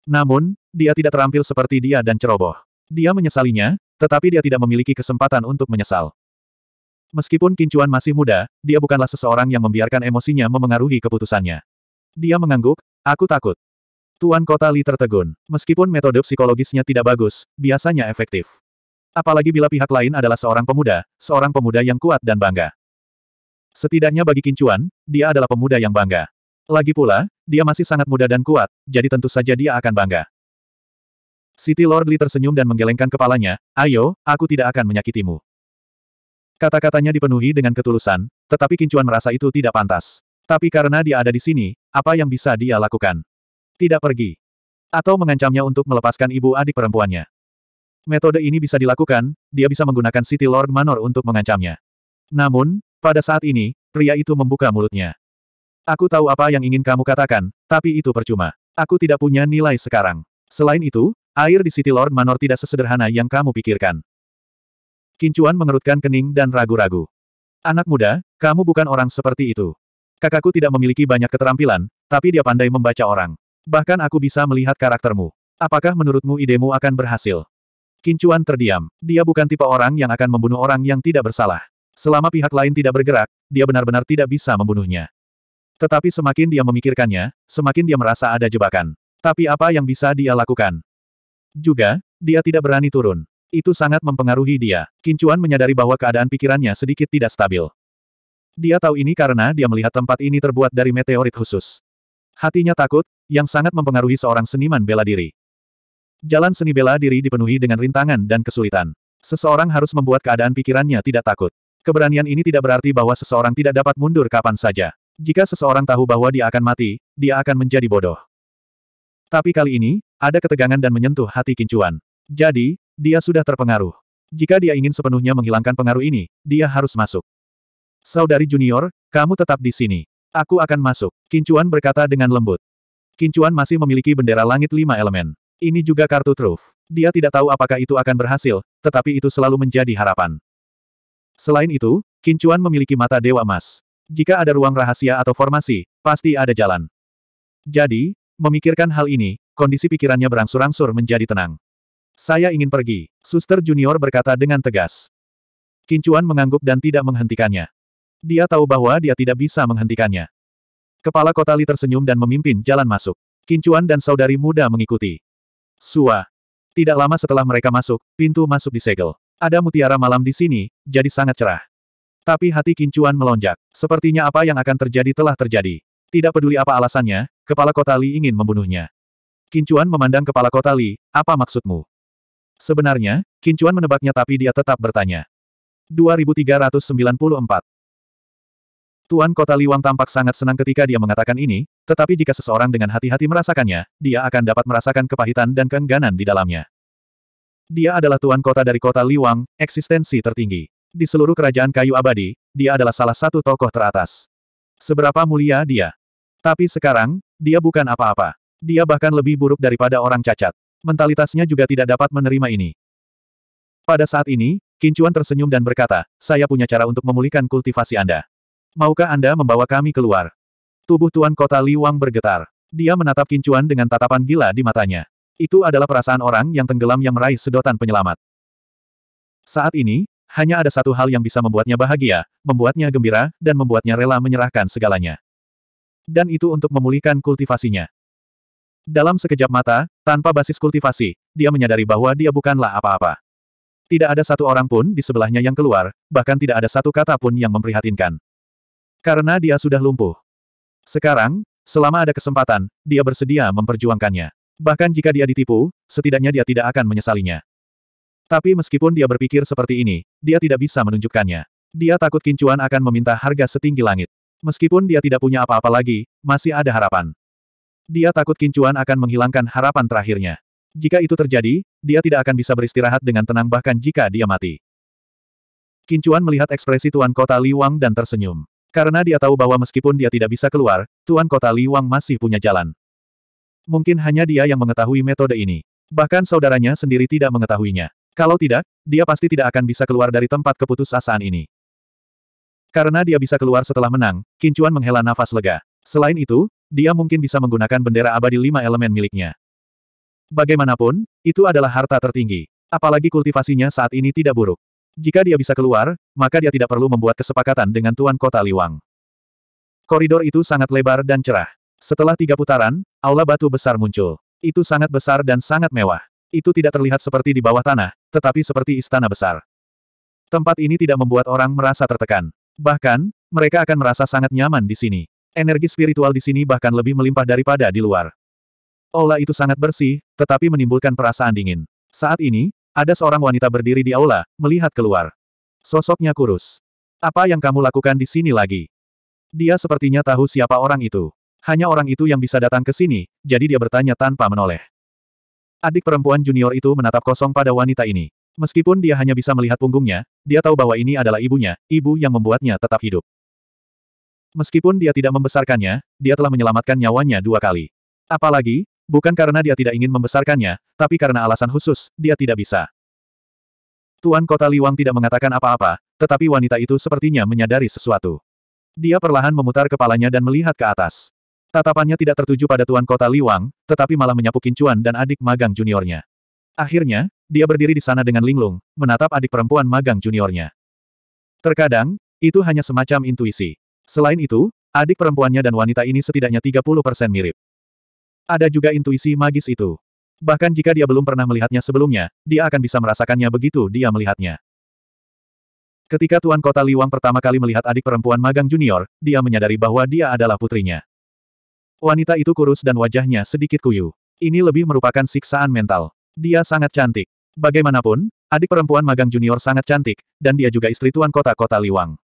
Namun, dia tidak terampil seperti dia dan ceroboh. Dia menyesalinya, tetapi dia tidak memiliki kesempatan untuk menyesal. Meskipun Kincuan masih muda, dia bukanlah seseorang yang membiarkan emosinya memengaruhi keputusannya. Dia mengangguk, aku takut. Tuan Kota Li tertegun. Meskipun metode psikologisnya tidak bagus, biasanya efektif. Apalagi bila pihak lain adalah seorang pemuda, seorang pemuda yang kuat dan bangga. Setidaknya bagi Kincuan, dia adalah pemuda yang bangga. Lagi pula, dia masih sangat muda dan kuat, jadi tentu saja dia akan bangga. City Lord Li tersenyum dan menggelengkan kepalanya, ayo, aku tidak akan menyakitimu. Kata-katanya dipenuhi dengan ketulusan, tetapi Kincuan merasa itu tidak pantas. Tapi karena dia ada di sini, apa yang bisa dia lakukan? Tidak pergi. Atau mengancamnya untuk melepaskan ibu adik perempuannya. Metode ini bisa dilakukan, dia bisa menggunakan City Lord Manor untuk mengancamnya. Namun, pada saat ini, pria itu membuka mulutnya. Aku tahu apa yang ingin kamu katakan, tapi itu percuma. Aku tidak punya nilai sekarang. Selain itu, air di City Lord Manor tidak sesederhana yang kamu pikirkan. Kincuan mengerutkan kening dan ragu-ragu. Anak muda, kamu bukan orang seperti itu. Kakakku tidak memiliki banyak keterampilan, tapi dia pandai membaca orang. Bahkan aku bisa melihat karaktermu. Apakah menurutmu idemu akan berhasil? Kincuan terdiam. Dia bukan tipe orang yang akan membunuh orang yang tidak bersalah. Selama pihak lain tidak bergerak, dia benar-benar tidak bisa membunuhnya. Tetapi semakin dia memikirkannya, semakin dia merasa ada jebakan. Tapi apa yang bisa dia lakukan? Juga, dia tidak berani turun. Itu sangat mempengaruhi dia. Kincuan menyadari bahwa keadaan pikirannya sedikit tidak stabil. Dia tahu ini karena dia melihat tempat ini terbuat dari meteorit khusus. Hatinya takut, yang sangat mempengaruhi seorang seniman bela diri. Jalan seni bela diri dipenuhi dengan rintangan dan kesulitan. Seseorang harus membuat keadaan pikirannya tidak takut. Keberanian ini tidak berarti bahwa seseorang tidak dapat mundur kapan saja. Jika seseorang tahu bahwa dia akan mati, dia akan menjadi bodoh. Tapi kali ini, ada ketegangan dan menyentuh hati kincuan. Jadi, dia sudah terpengaruh. Jika dia ingin sepenuhnya menghilangkan pengaruh ini, dia harus masuk. Saudari junior, kamu tetap di sini. Aku akan masuk, Kincuan berkata dengan lembut. Kincuan masih memiliki bendera langit lima elemen. Ini juga kartu truf. Dia tidak tahu apakah itu akan berhasil, tetapi itu selalu menjadi harapan. Selain itu, Kincuan memiliki mata dewa emas. Jika ada ruang rahasia atau formasi, pasti ada jalan. Jadi, memikirkan hal ini, kondisi pikirannya berangsur-angsur menjadi tenang. Saya ingin pergi, suster junior berkata dengan tegas. Kincuan mengangguk dan tidak menghentikannya. Dia tahu bahwa dia tidak bisa menghentikannya. Kepala kota Li tersenyum dan memimpin jalan masuk. Kincuan dan saudari muda mengikuti. Sua. Tidak lama setelah mereka masuk, pintu masuk disegel. Ada mutiara malam di sini, jadi sangat cerah. Tapi hati Kincuan melonjak. Sepertinya apa yang akan terjadi telah terjadi. Tidak peduli apa alasannya, kepala kota Li ingin membunuhnya. Kincuan memandang kepala kota Li, apa maksudmu? Sebenarnya, Kincuan menebaknya tapi dia tetap bertanya. 2394 Tuan Kota Liwang tampak sangat senang ketika dia mengatakan ini, tetapi jika seseorang dengan hati-hati merasakannya, dia akan dapat merasakan kepahitan dan keengganan di dalamnya. Dia adalah Tuan Kota dari Kota Liwang, eksistensi tertinggi. Di seluruh kerajaan kayu abadi, dia adalah salah satu tokoh teratas. Seberapa mulia dia. Tapi sekarang, dia bukan apa-apa. Dia bahkan lebih buruk daripada orang cacat mentalitasnya juga tidak dapat menerima ini. Pada saat ini, Kincuan tersenyum dan berkata, saya punya cara untuk memulihkan kultivasi Anda. Maukah Anda membawa kami keluar? Tubuh Tuan Kota Li Wang bergetar. Dia menatap Kincuan dengan tatapan gila di matanya. Itu adalah perasaan orang yang tenggelam yang meraih sedotan penyelamat. Saat ini, hanya ada satu hal yang bisa membuatnya bahagia, membuatnya gembira, dan membuatnya rela menyerahkan segalanya. Dan itu untuk memulihkan kultivasinya. Dalam sekejap mata, tanpa basis kultivasi, dia menyadari bahwa dia bukanlah apa-apa. Tidak ada satu orang pun di sebelahnya yang keluar, bahkan tidak ada satu kata pun yang memprihatinkan. Karena dia sudah lumpuh. Sekarang, selama ada kesempatan, dia bersedia memperjuangkannya. Bahkan jika dia ditipu, setidaknya dia tidak akan menyesalinya. Tapi meskipun dia berpikir seperti ini, dia tidak bisa menunjukkannya. Dia takut Kincuan akan meminta harga setinggi langit. Meskipun dia tidak punya apa-apa lagi, masih ada harapan. Dia takut kincuan akan menghilangkan harapan terakhirnya. Jika itu terjadi, dia tidak akan bisa beristirahat dengan tenang bahkan jika dia mati. Kincuan melihat ekspresi Tuan Kota Liwang dan tersenyum. Karena dia tahu bahwa meskipun dia tidak bisa keluar, Tuan Kota Liwang masih punya jalan. Mungkin hanya dia yang mengetahui metode ini. Bahkan saudaranya sendiri tidak mengetahuinya. Kalau tidak, dia pasti tidak akan bisa keluar dari tempat keputusasaan ini. Karena dia bisa keluar setelah menang, Kincuan menghela nafas lega. Selain itu, dia mungkin bisa menggunakan bendera abadi lima elemen miliknya. Bagaimanapun, itu adalah harta tertinggi. Apalagi kultivasinya saat ini tidak buruk. Jika dia bisa keluar, maka dia tidak perlu membuat kesepakatan dengan Tuan Kota Liwang. Koridor itu sangat lebar dan cerah. Setelah tiga putaran, aula batu besar muncul. Itu sangat besar dan sangat mewah. Itu tidak terlihat seperti di bawah tanah, tetapi seperti istana besar. Tempat ini tidak membuat orang merasa tertekan. Bahkan, mereka akan merasa sangat nyaman di sini. Energi spiritual di sini bahkan lebih melimpah daripada di luar. Aula itu sangat bersih, tetapi menimbulkan perasaan dingin. Saat ini, ada seorang wanita berdiri di aula, melihat keluar. Sosoknya kurus. Apa yang kamu lakukan di sini lagi? Dia sepertinya tahu siapa orang itu. Hanya orang itu yang bisa datang ke sini, jadi dia bertanya tanpa menoleh. Adik perempuan junior itu menatap kosong pada wanita ini. Meskipun dia hanya bisa melihat punggungnya, dia tahu bahwa ini adalah ibunya, ibu yang membuatnya tetap hidup. Meskipun dia tidak membesarkannya, dia telah menyelamatkan nyawanya dua kali. Apalagi, bukan karena dia tidak ingin membesarkannya, tapi karena alasan khusus, dia tidak bisa. Tuan Kota Liwang tidak mengatakan apa-apa, tetapi wanita itu sepertinya menyadari sesuatu. Dia perlahan memutar kepalanya dan melihat ke atas. Tatapannya tidak tertuju pada Tuan Kota Liwang, tetapi malah menyapu Kincuan dan adik magang juniornya. Akhirnya, dia berdiri di sana dengan linglung, menatap adik perempuan magang juniornya. Terkadang, itu hanya semacam intuisi. Selain itu, adik perempuannya dan wanita ini setidaknya 30% mirip. Ada juga intuisi magis itu. Bahkan jika dia belum pernah melihatnya sebelumnya, dia akan bisa merasakannya begitu dia melihatnya. Ketika Tuan Kota Liwang pertama kali melihat adik perempuan magang junior, dia menyadari bahwa dia adalah putrinya. Wanita itu kurus dan wajahnya sedikit kuyu. Ini lebih merupakan siksaan mental. Dia sangat cantik. Bagaimanapun, adik perempuan magang junior sangat cantik, dan dia juga istri Tuan Kota Kota Liwang.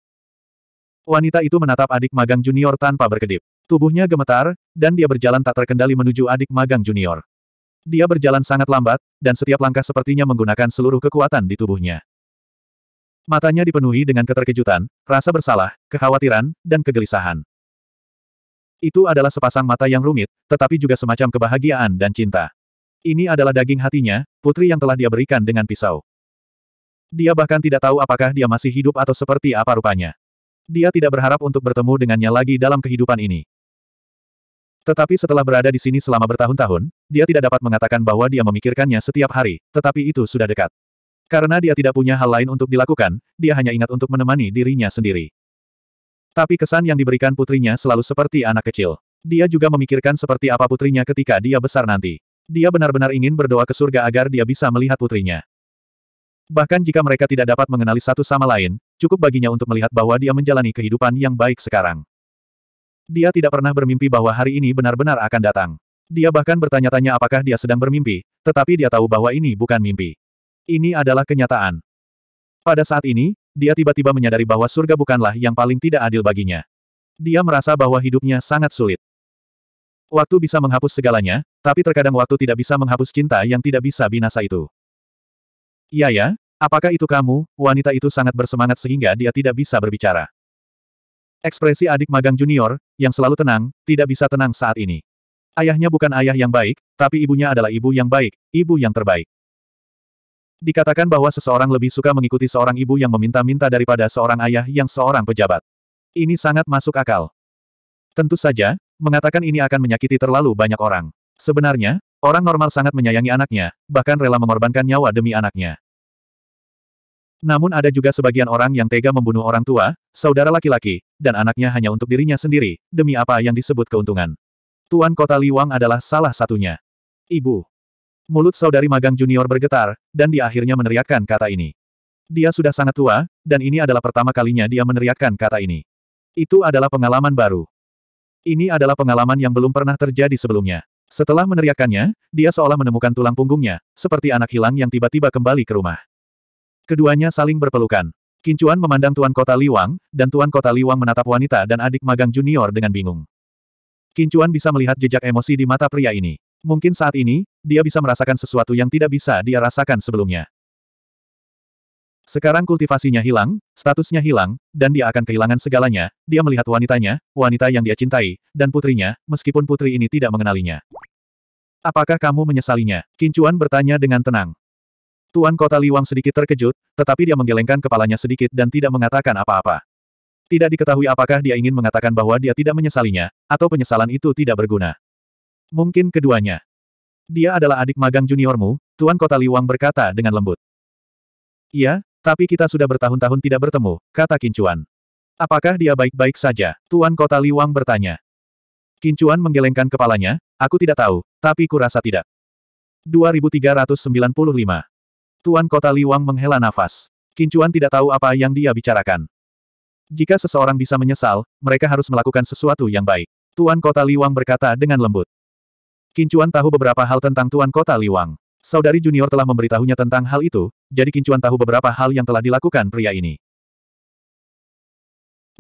Wanita itu menatap adik magang junior tanpa berkedip. Tubuhnya gemetar, dan dia berjalan tak terkendali menuju adik magang junior. Dia berjalan sangat lambat, dan setiap langkah sepertinya menggunakan seluruh kekuatan di tubuhnya. Matanya dipenuhi dengan keterkejutan, rasa bersalah, kekhawatiran, dan kegelisahan. Itu adalah sepasang mata yang rumit, tetapi juga semacam kebahagiaan dan cinta. Ini adalah daging hatinya, putri yang telah dia berikan dengan pisau. Dia bahkan tidak tahu apakah dia masih hidup atau seperti apa rupanya. Dia tidak berharap untuk bertemu dengannya lagi dalam kehidupan ini. Tetapi setelah berada di sini selama bertahun-tahun, dia tidak dapat mengatakan bahwa dia memikirkannya setiap hari, tetapi itu sudah dekat. Karena dia tidak punya hal lain untuk dilakukan, dia hanya ingat untuk menemani dirinya sendiri. Tapi kesan yang diberikan putrinya selalu seperti anak kecil. Dia juga memikirkan seperti apa putrinya ketika dia besar nanti. Dia benar-benar ingin berdoa ke surga agar dia bisa melihat putrinya. Bahkan jika mereka tidak dapat mengenali satu sama lain, cukup baginya untuk melihat bahwa dia menjalani kehidupan yang baik sekarang. Dia tidak pernah bermimpi bahwa hari ini benar-benar akan datang. Dia bahkan bertanya-tanya apakah dia sedang bermimpi, tetapi dia tahu bahwa ini bukan mimpi. Ini adalah kenyataan. Pada saat ini, dia tiba-tiba menyadari bahwa surga bukanlah yang paling tidak adil baginya. Dia merasa bahwa hidupnya sangat sulit. Waktu bisa menghapus segalanya, tapi terkadang waktu tidak bisa menghapus cinta yang tidak bisa binasa itu. Iya ya, apakah itu kamu? Wanita itu sangat bersemangat sehingga dia tidak bisa berbicara. Ekspresi adik magang junior, yang selalu tenang, tidak bisa tenang saat ini. Ayahnya bukan ayah yang baik, tapi ibunya adalah ibu yang baik, ibu yang terbaik. Dikatakan bahwa seseorang lebih suka mengikuti seorang ibu yang meminta-minta daripada seorang ayah yang seorang pejabat. Ini sangat masuk akal. Tentu saja, mengatakan ini akan menyakiti terlalu banyak orang. Sebenarnya, Orang normal sangat menyayangi anaknya, bahkan rela mengorbankan nyawa demi anaknya. Namun ada juga sebagian orang yang tega membunuh orang tua, saudara laki-laki, dan anaknya hanya untuk dirinya sendiri, demi apa yang disebut keuntungan. Tuan Kota Liwang adalah salah satunya. Ibu. Mulut saudari magang junior bergetar, dan dia akhirnya meneriakkan kata ini. Dia sudah sangat tua, dan ini adalah pertama kalinya dia meneriakkan kata ini. Itu adalah pengalaman baru. Ini adalah pengalaman yang belum pernah terjadi sebelumnya. Setelah meneriakannya, dia seolah menemukan tulang punggungnya, seperti anak hilang yang tiba-tiba kembali ke rumah. Keduanya saling berpelukan. Kincuan memandang Tuan Kota Liwang, dan Tuan Kota Liwang menatap wanita dan adik magang junior dengan bingung. Kincuan bisa melihat jejak emosi di mata pria ini. Mungkin saat ini, dia bisa merasakan sesuatu yang tidak bisa dia rasakan sebelumnya. Sekarang kultivasinya hilang, statusnya hilang, dan dia akan kehilangan segalanya. Dia melihat wanitanya, wanita yang dia cintai, dan putrinya, meskipun putri ini tidak mengenalinya. Apakah kamu menyesalinya? Kincuan bertanya dengan tenang. Tuan Kota Liwang sedikit terkejut, tetapi dia menggelengkan kepalanya sedikit dan tidak mengatakan apa-apa. Tidak diketahui apakah dia ingin mengatakan bahwa dia tidak menyesalinya, atau penyesalan itu tidak berguna. Mungkin keduanya. Dia adalah adik magang juniormu, Tuan Kota Liwang berkata dengan lembut. Iya, tapi kita sudah bertahun-tahun tidak bertemu, kata Kincuan. Apakah dia baik-baik saja? Tuan Kota Liwang bertanya. Kincuan menggelengkan kepalanya, aku tidak tahu, tapi kurasa tidak. 2395 Tuan Kota Liwang menghela nafas. Kincuan tidak tahu apa yang dia bicarakan. Jika seseorang bisa menyesal, mereka harus melakukan sesuatu yang baik. Tuan Kota Liwang berkata dengan lembut. Kincuan tahu beberapa hal tentang Tuan Kota Liwang. Saudari junior telah memberitahunya tentang hal itu, jadi Kincuan tahu beberapa hal yang telah dilakukan pria ini.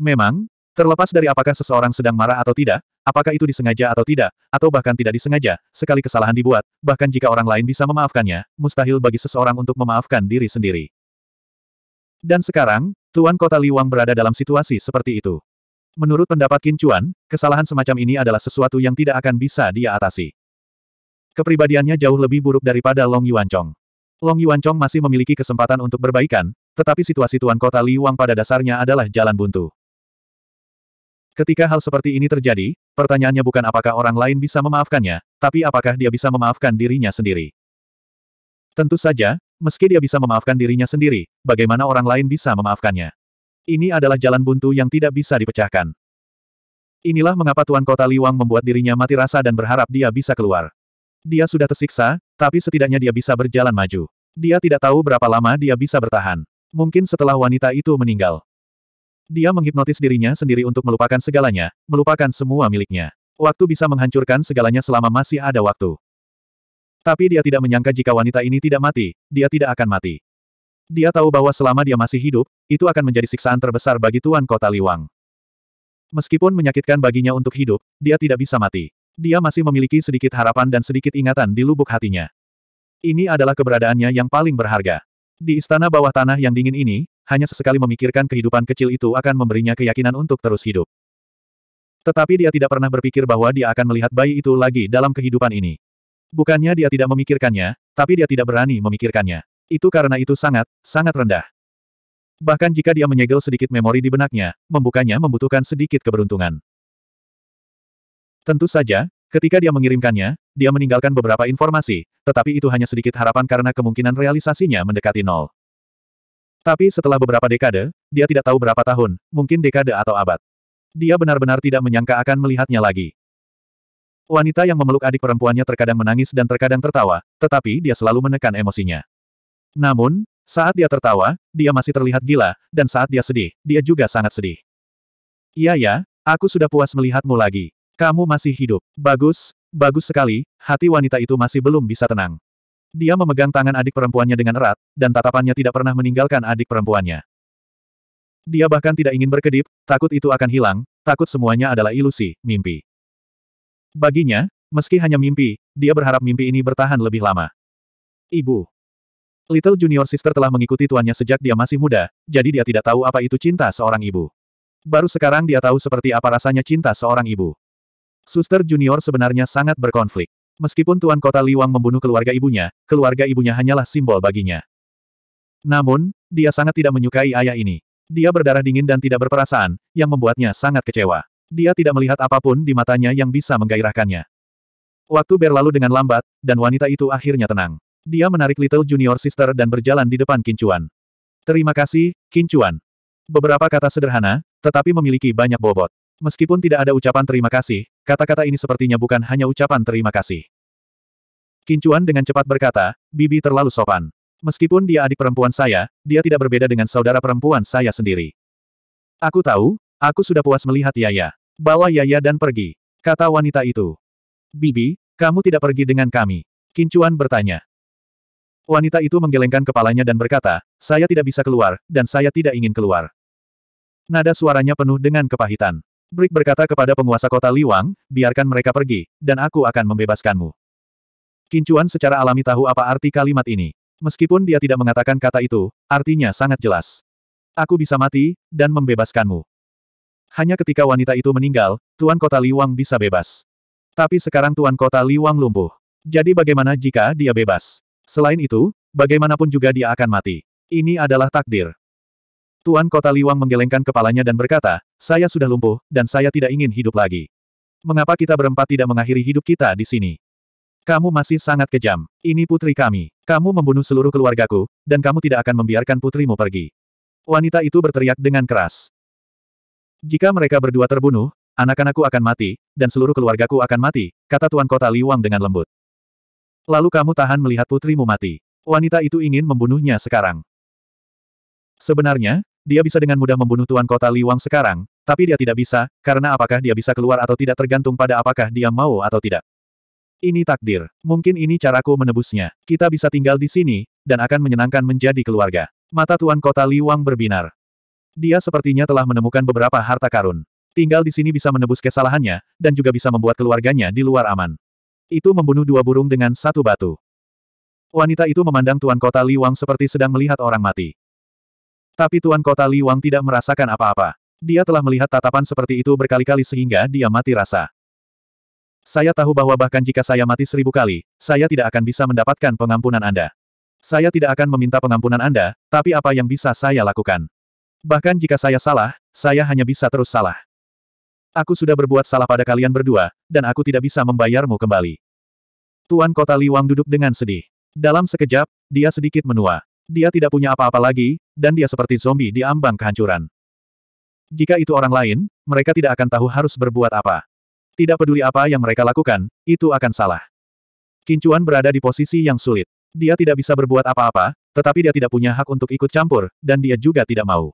Memang, terlepas dari apakah seseorang sedang marah atau tidak, apakah itu disengaja atau tidak, atau bahkan tidak disengaja, sekali kesalahan dibuat, bahkan jika orang lain bisa memaafkannya, mustahil bagi seseorang untuk memaafkan diri sendiri. Dan sekarang, Tuan Kota Liwang berada dalam situasi seperti itu. Menurut pendapat Kincuan, kesalahan semacam ini adalah sesuatu yang tidak akan bisa dia atasi. Kepribadiannya jauh lebih buruk daripada Long Yuan Chong. Long Yuan Chong masih memiliki kesempatan untuk berbaikan, tetapi situasi Tuan Kota Li Liwang pada dasarnya adalah jalan buntu. Ketika hal seperti ini terjadi, pertanyaannya bukan apakah orang lain bisa memaafkannya, tapi apakah dia bisa memaafkan dirinya sendiri. Tentu saja, meski dia bisa memaafkan dirinya sendiri, bagaimana orang lain bisa memaafkannya? Ini adalah jalan buntu yang tidak bisa dipecahkan. Inilah mengapa Tuan Kota Liwang membuat dirinya mati rasa dan berharap dia bisa keluar. Dia sudah tersiksa, tapi setidaknya dia bisa berjalan maju. Dia tidak tahu berapa lama dia bisa bertahan. Mungkin setelah wanita itu meninggal. Dia menghipnotis dirinya sendiri untuk melupakan segalanya, melupakan semua miliknya. Waktu bisa menghancurkan segalanya selama masih ada waktu. Tapi dia tidak menyangka jika wanita ini tidak mati, dia tidak akan mati. Dia tahu bahwa selama dia masih hidup, itu akan menjadi siksaan terbesar bagi Tuan Kota Liwang. Meskipun menyakitkan baginya untuk hidup, dia tidak bisa mati. Dia masih memiliki sedikit harapan dan sedikit ingatan di lubuk hatinya. Ini adalah keberadaannya yang paling berharga. Di istana bawah tanah yang dingin ini, hanya sesekali memikirkan kehidupan kecil itu akan memberinya keyakinan untuk terus hidup. Tetapi dia tidak pernah berpikir bahwa dia akan melihat bayi itu lagi dalam kehidupan ini. Bukannya dia tidak memikirkannya, tapi dia tidak berani memikirkannya. Itu karena itu sangat, sangat rendah. Bahkan jika dia menyegel sedikit memori di benaknya, membukanya membutuhkan sedikit keberuntungan. Tentu saja, ketika dia mengirimkannya, dia meninggalkan beberapa informasi, tetapi itu hanya sedikit harapan karena kemungkinan realisasinya mendekati nol. Tapi setelah beberapa dekade, dia tidak tahu berapa tahun, mungkin dekade atau abad. Dia benar-benar tidak menyangka akan melihatnya lagi. Wanita yang memeluk adik perempuannya terkadang menangis dan terkadang tertawa, tetapi dia selalu menekan emosinya. Namun, saat dia tertawa, dia masih terlihat gila, dan saat dia sedih, dia juga sangat sedih. Iya ya, aku sudah puas melihatmu lagi. Kamu masih hidup. Bagus, bagus sekali, hati wanita itu masih belum bisa tenang. Dia memegang tangan adik perempuannya dengan erat, dan tatapannya tidak pernah meninggalkan adik perempuannya. Dia bahkan tidak ingin berkedip, takut itu akan hilang, takut semuanya adalah ilusi, mimpi. Baginya, meski hanya mimpi, dia berharap mimpi ini bertahan lebih lama. Ibu. Little Junior Sister telah mengikuti tuannya sejak dia masih muda, jadi dia tidak tahu apa itu cinta seorang ibu. Baru sekarang dia tahu seperti apa rasanya cinta seorang ibu. Suster Junior sebenarnya sangat berkonflik. Meskipun Tuan Kota Liwang membunuh keluarga ibunya, keluarga ibunya hanyalah simbol baginya. Namun, dia sangat tidak menyukai ayah ini. Dia berdarah dingin dan tidak berperasaan, yang membuatnya sangat kecewa. Dia tidak melihat apapun di matanya yang bisa menggairahkannya. Waktu berlalu dengan lambat, dan wanita itu akhirnya tenang. Dia menarik Little Junior Sister dan berjalan di depan Kincuan. Terima kasih, Kincuan. Beberapa kata sederhana, tetapi memiliki banyak bobot. Meskipun tidak ada ucapan terima kasih, Kata-kata ini sepertinya bukan hanya ucapan terima kasih. Kincuan dengan cepat berkata, Bibi terlalu sopan. Meskipun dia adik perempuan saya, dia tidak berbeda dengan saudara perempuan saya sendiri. Aku tahu, aku sudah puas melihat Yaya. Bawa Yaya dan pergi, kata wanita itu. Bibi, kamu tidak pergi dengan kami. Kincuan bertanya. Wanita itu menggelengkan kepalanya dan berkata, saya tidak bisa keluar, dan saya tidak ingin keluar. Nada suaranya penuh dengan kepahitan. Brick berkata kepada penguasa kota Liwang, biarkan mereka pergi, dan aku akan membebaskanmu. Kincuan secara alami tahu apa arti kalimat ini. Meskipun dia tidak mengatakan kata itu, artinya sangat jelas. Aku bisa mati, dan membebaskanmu. Hanya ketika wanita itu meninggal, Tuan Kota Liwang bisa bebas. Tapi sekarang Tuan Kota Liwang lumpuh. Jadi bagaimana jika dia bebas? Selain itu, bagaimanapun juga dia akan mati. Ini adalah takdir. Tuan Kota Liwang menggelengkan kepalanya dan berkata, saya sudah lumpuh, dan saya tidak ingin hidup lagi. Mengapa kita berempat tidak mengakhiri hidup kita di sini? Kamu masih sangat kejam. Ini putri kami. Kamu membunuh seluruh keluargaku, dan kamu tidak akan membiarkan putrimu pergi. Wanita itu berteriak dengan keras. Jika mereka berdua terbunuh, anak-anakku akan mati, dan seluruh keluargaku akan mati, kata Tuan Kota Liwang dengan lembut. Lalu kamu tahan melihat putrimu mati. Wanita itu ingin membunuhnya sekarang. Sebenarnya, dia bisa dengan mudah membunuh Tuan Kota Liwang sekarang, tapi dia tidak bisa, karena apakah dia bisa keluar atau tidak tergantung pada apakah dia mau atau tidak. Ini takdir. Mungkin ini caraku menebusnya. Kita bisa tinggal di sini, dan akan menyenangkan menjadi keluarga. Mata Tuan Kota Liwang berbinar. Dia sepertinya telah menemukan beberapa harta karun. Tinggal di sini bisa menebus kesalahannya, dan juga bisa membuat keluarganya di luar aman. Itu membunuh dua burung dengan satu batu. Wanita itu memandang Tuan Kota Liwang seperti sedang melihat orang mati. Tapi Tuan Kota Li Wang tidak merasakan apa-apa. Dia telah melihat tatapan seperti itu berkali-kali sehingga dia mati rasa. Saya tahu bahwa bahkan jika saya mati seribu kali, saya tidak akan bisa mendapatkan pengampunan Anda. Saya tidak akan meminta pengampunan Anda, tapi apa yang bisa saya lakukan? Bahkan jika saya salah, saya hanya bisa terus salah. Aku sudah berbuat salah pada kalian berdua, dan aku tidak bisa membayarmu kembali. Tuan Kota Liwang duduk dengan sedih. Dalam sekejap, dia sedikit menua. Dia tidak punya apa-apa lagi, dan dia seperti zombie di ambang kehancuran. Jika itu orang lain, mereka tidak akan tahu harus berbuat apa. Tidak peduli apa yang mereka lakukan, itu akan salah. Kincuan berada di posisi yang sulit. Dia tidak bisa berbuat apa-apa, tetapi dia tidak punya hak untuk ikut campur, dan dia juga tidak mau.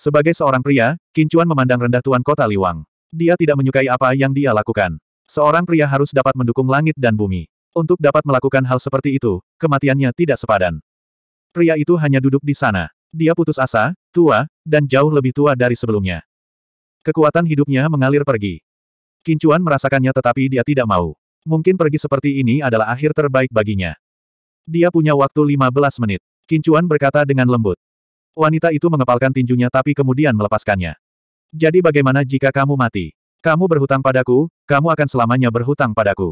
Sebagai seorang pria, Kincuan memandang rendah Tuan Kota Liwang. Dia tidak menyukai apa yang dia lakukan. Seorang pria harus dapat mendukung langit dan bumi. Untuk dapat melakukan hal seperti itu, kematiannya tidak sepadan. Pria itu hanya duduk di sana. Dia putus asa, tua, dan jauh lebih tua dari sebelumnya. Kekuatan hidupnya mengalir pergi. Kincuan merasakannya tetapi dia tidak mau. Mungkin pergi seperti ini adalah akhir terbaik baginya. Dia punya waktu 15 menit. Kincuan berkata dengan lembut. Wanita itu mengepalkan tinjunya tapi kemudian melepaskannya. Jadi bagaimana jika kamu mati? Kamu berhutang padaku, kamu akan selamanya berhutang padaku.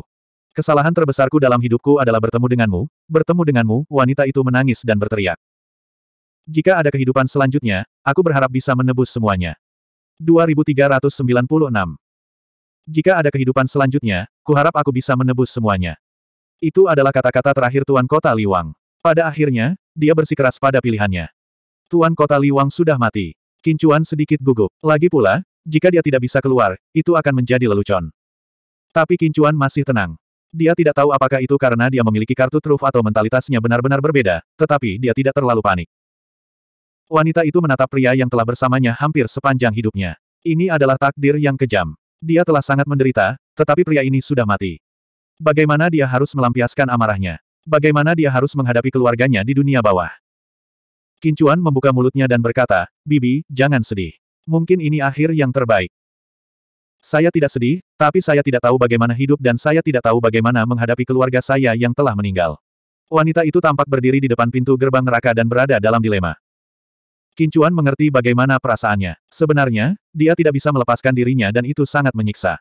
Kesalahan terbesarku dalam hidupku adalah bertemu denganmu, bertemu denganmu, wanita itu menangis dan berteriak. Jika ada kehidupan selanjutnya, aku berharap bisa menebus semuanya. 2396 Jika ada kehidupan selanjutnya, kuharap aku bisa menebus semuanya. Itu adalah kata-kata terakhir Tuan Kota Liwang. Pada akhirnya, dia bersikeras pada pilihannya. Tuan Kota Liwang sudah mati. Kincuan sedikit gugup. Lagi pula, jika dia tidak bisa keluar, itu akan menjadi lelucon. Tapi Kincuan masih tenang. Dia tidak tahu apakah itu karena dia memiliki kartu truf atau mentalitasnya benar-benar berbeda, tetapi dia tidak terlalu panik. Wanita itu menatap pria yang telah bersamanya hampir sepanjang hidupnya. Ini adalah takdir yang kejam. Dia telah sangat menderita, tetapi pria ini sudah mati. Bagaimana dia harus melampiaskan amarahnya? Bagaimana dia harus menghadapi keluarganya di dunia bawah? Kincuan membuka mulutnya dan berkata, Bibi, jangan sedih. Mungkin ini akhir yang terbaik. Saya tidak sedih, tapi saya tidak tahu bagaimana hidup dan saya tidak tahu bagaimana menghadapi keluarga saya yang telah meninggal. Wanita itu tampak berdiri di depan pintu gerbang neraka dan berada dalam dilema. Kincuan mengerti bagaimana perasaannya. Sebenarnya, dia tidak bisa melepaskan dirinya dan itu sangat menyiksa.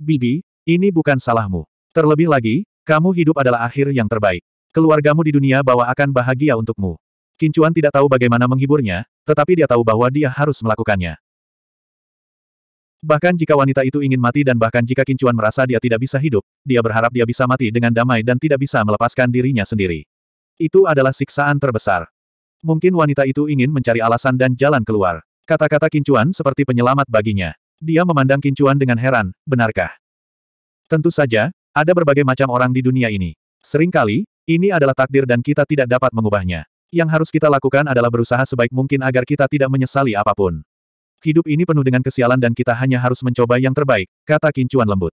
Bibi, ini bukan salahmu. Terlebih lagi, kamu hidup adalah akhir yang terbaik. Keluargamu di dunia bawah akan bahagia untukmu. Kincuan tidak tahu bagaimana menghiburnya, tetapi dia tahu bahwa dia harus melakukannya. Bahkan jika wanita itu ingin mati dan bahkan jika Kincuan merasa dia tidak bisa hidup, dia berharap dia bisa mati dengan damai dan tidak bisa melepaskan dirinya sendiri. Itu adalah siksaan terbesar. Mungkin wanita itu ingin mencari alasan dan jalan keluar. Kata-kata Kincuan seperti penyelamat baginya. Dia memandang Kincuan dengan heran, benarkah? Tentu saja, ada berbagai macam orang di dunia ini. Seringkali, ini adalah takdir dan kita tidak dapat mengubahnya. Yang harus kita lakukan adalah berusaha sebaik mungkin agar kita tidak menyesali apapun. Hidup ini penuh dengan kesialan dan kita hanya harus mencoba yang terbaik, kata Kincuan lembut.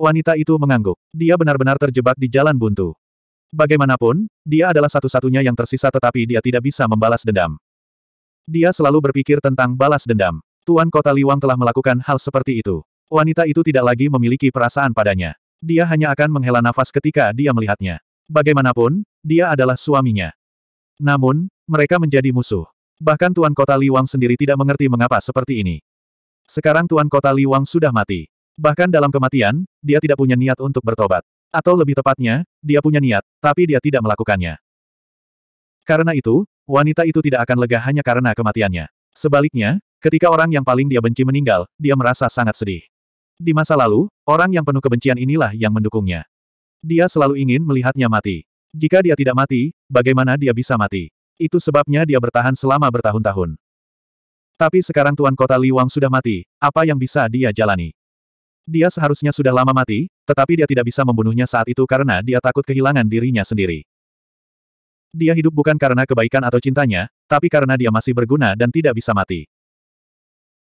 Wanita itu mengangguk. Dia benar-benar terjebak di jalan buntu. Bagaimanapun, dia adalah satu-satunya yang tersisa tetapi dia tidak bisa membalas dendam. Dia selalu berpikir tentang balas dendam. Tuan Kota Liwang telah melakukan hal seperti itu. Wanita itu tidak lagi memiliki perasaan padanya. Dia hanya akan menghela nafas ketika dia melihatnya. Bagaimanapun, dia adalah suaminya. Namun, mereka menjadi musuh. Bahkan Tuan Kota Liwang sendiri tidak mengerti mengapa seperti ini. Sekarang Tuan Kota Liwang sudah mati. Bahkan dalam kematian, dia tidak punya niat untuk bertobat. Atau lebih tepatnya, dia punya niat, tapi dia tidak melakukannya. Karena itu, wanita itu tidak akan lega hanya karena kematiannya. Sebaliknya, ketika orang yang paling dia benci meninggal, dia merasa sangat sedih. Di masa lalu, orang yang penuh kebencian inilah yang mendukungnya. Dia selalu ingin melihatnya mati. Jika dia tidak mati, bagaimana dia bisa mati? Itu sebabnya dia bertahan selama bertahun-tahun. Tapi sekarang Tuan Kota Liwang sudah mati, apa yang bisa dia jalani? Dia seharusnya sudah lama mati, tetapi dia tidak bisa membunuhnya saat itu karena dia takut kehilangan dirinya sendiri. Dia hidup bukan karena kebaikan atau cintanya, tapi karena dia masih berguna dan tidak bisa mati.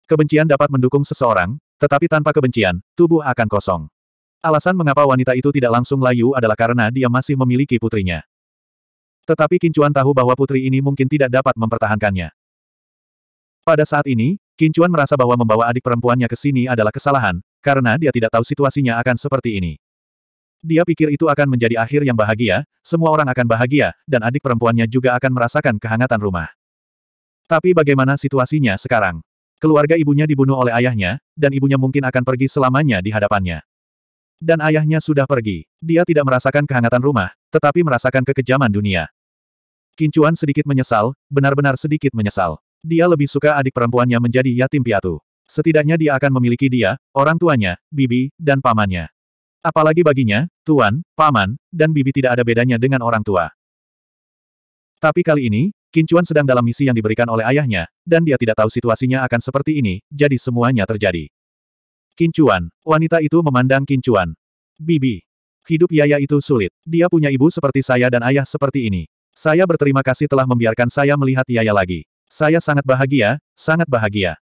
Kebencian dapat mendukung seseorang, tetapi tanpa kebencian, tubuh akan kosong. Alasan mengapa wanita itu tidak langsung layu adalah karena dia masih memiliki putrinya. Tetapi Kincuan tahu bahwa putri ini mungkin tidak dapat mempertahankannya. Pada saat ini, Kincuan merasa bahwa membawa adik perempuannya ke sini adalah kesalahan, karena dia tidak tahu situasinya akan seperti ini. Dia pikir itu akan menjadi akhir yang bahagia, semua orang akan bahagia, dan adik perempuannya juga akan merasakan kehangatan rumah. Tapi bagaimana situasinya sekarang? Keluarga ibunya dibunuh oleh ayahnya, dan ibunya mungkin akan pergi selamanya di hadapannya dan ayahnya sudah pergi. Dia tidak merasakan kehangatan rumah, tetapi merasakan kekejaman dunia. Kincuan sedikit menyesal, benar-benar sedikit menyesal. Dia lebih suka adik perempuannya menjadi yatim piatu. Setidaknya dia akan memiliki dia, orang tuanya, bibi, dan pamannya. Apalagi baginya, tuan, paman, dan bibi tidak ada bedanya dengan orang tua. Tapi kali ini, Kincuan sedang dalam misi yang diberikan oleh ayahnya, dan dia tidak tahu situasinya akan seperti ini, jadi semuanya terjadi. Kincuan. Wanita itu memandang Kincuan. Bibi. Hidup Yaya itu sulit. Dia punya ibu seperti saya dan ayah seperti ini. Saya berterima kasih telah membiarkan saya melihat Yaya lagi. Saya sangat bahagia, sangat bahagia.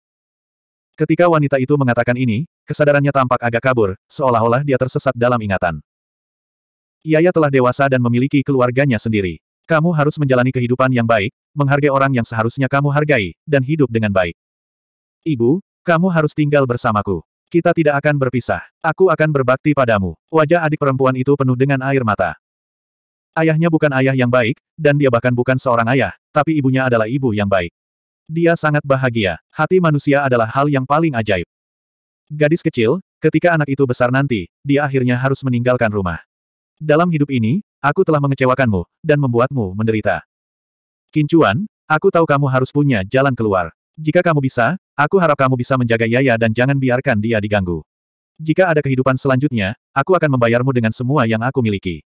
Ketika wanita itu mengatakan ini, kesadarannya tampak agak kabur, seolah-olah dia tersesat dalam ingatan. Yaya telah dewasa dan memiliki keluarganya sendiri. Kamu harus menjalani kehidupan yang baik, menghargai orang yang seharusnya kamu hargai, dan hidup dengan baik. Ibu, kamu harus tinggal bersamaku. Kita tidak akan berpisah. Aku akan berbakti padamu. Wajah adik perempuan itu penuh dengan air mata. Ayahnya bukan ayah yang baik, dan dia bahkan bukan seorang ayah, tapi ibunya adalah ibu yang baik. Dia sangat bahagia. Hati manusia adalah hal yang paling ajaib. Gadis kecil, ketika anak itu besar nanti, dia akhirnya harus meninggalkan rumah. Dalam hidup ini, aku telah mengecewakanmu, dan membuatmu menderita. Kincuan, aku tahu kamu harus punya jalan keluar. Jika kamu bisa, Aku harap kamu bisa menjaga Yaya dan jangan biarkan dia diganggu. Jika ada kehidupan selanjutnya, aku akan membayarmu dengan semua yang aku miliki.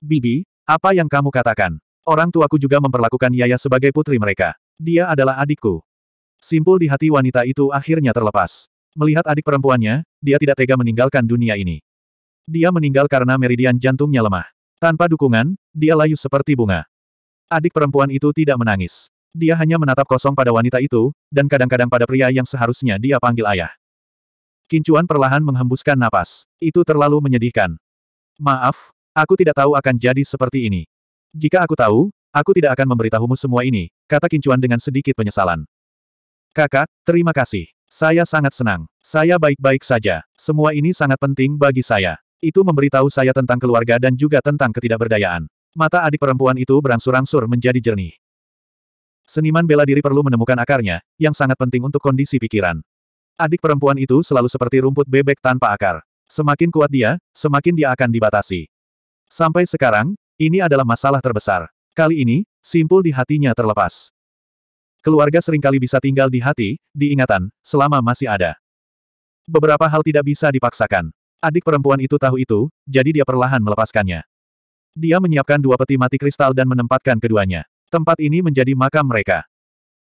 Bibi, apa yang kamu katakan? Orang tuaku juga memperlakukan Yaya sebagai putri mereka. Dia adalah adikku. Simpul di hati wanita itu akhirnya terlepas. Melihat adik perempuannya, dia tidak tega meninggalkan dunia ini. Dia meninggal karena meridian jantungnya lemah. Tanpa dukungan, dia layu seperti bunga. Adik perempuan itu tidak menangis. Dia hanya menatap kosong pada wanita itu, dan kadang-kadang pada pria yang seharusnya dia panggil ayah. Kincuan perlahan menghembuskan napas. Itu terlalu menyedihkan. Maaf, aku tidak tahu akan jadi seperti ini. Jika aku tahu, aku tidak akan memberitahumu semua ini, kata Kincuan dengan sedikit penyesalan. Kakak, terima kasih. Saya sangat senang. Saya baik-baik saja. Semua ini sangat penting bagi saya. Itu memberitahu saya tentang keluarga dan juga tentang ketidakberdayaan. Mata adik perempuan itu berangsur-angsur menjadi jernih. Seniman bela diri perlu menemukan akarnya, yang sangat penting untuk kondisi pikiran. Adik perempuan itu selalu seperti rumput bebek tanpa akar. Semakin kuat dia, semakin dia akan dibatasi. Sampai sekarang, ini adalah masalah terbesar. Kali ini, simpul di hatinya terlepas. Keluarga seringkali bisa tinggal di hati, di ingatan, selama masih ada. Beberapa hal tidak bisa dipaksakan. Adik perempuan itu tahu itu, jadi dia perlahan melepaskannya. Dia menyiapkan dua peti mati kristal dan menempatkan keduanya. Tempat ini menjadi makam mereka.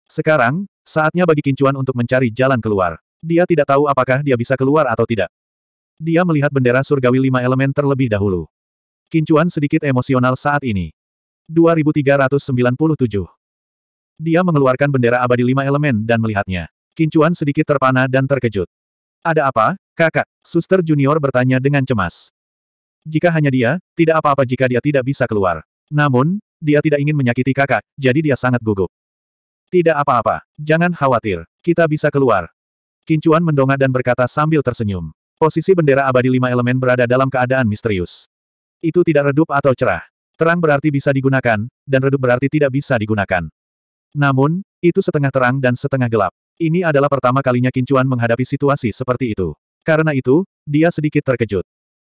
Sekarang, saatnya bagi Kincuan untuk mencari jalan keluar. Dia tidak tahu apakah dia bisa keluar atau tidak. Dia melihat bendera surgawi lima elemen terlebih dahulu. Kincuan sedikit emosional saat ini. 2397 Dia mengeluarkan bendera abadi lima elemen dan melihatnya. Kincuan sedikit terpana dan terkejut. Ada apa, kakak? Suster junior bertanya dengan cemas. Jika hanya dia, tidak apa-apa jika dia tidak bisa keluar. Namun, dia tidak ingin menyakiti kakak, jadi dia sangat gugup. Tidak apa-apa, jangan khawatir, kita bisa keluar. Kincuan mendongak dan berkata sambil tersenyum. Posisi bendera abadi lima elemen berada dalam keadaan misterius. Itu tidak redup atau cerah. Terang berarti bisa digunakan, dan redup berarti tidak bisa digunakan. Namun, itu setengah terang dan setengah gelap. Ini adalah pertama kalinya Kincuan menghadapi situasi seperti itu. Karena itu, dia sedikit terkejut.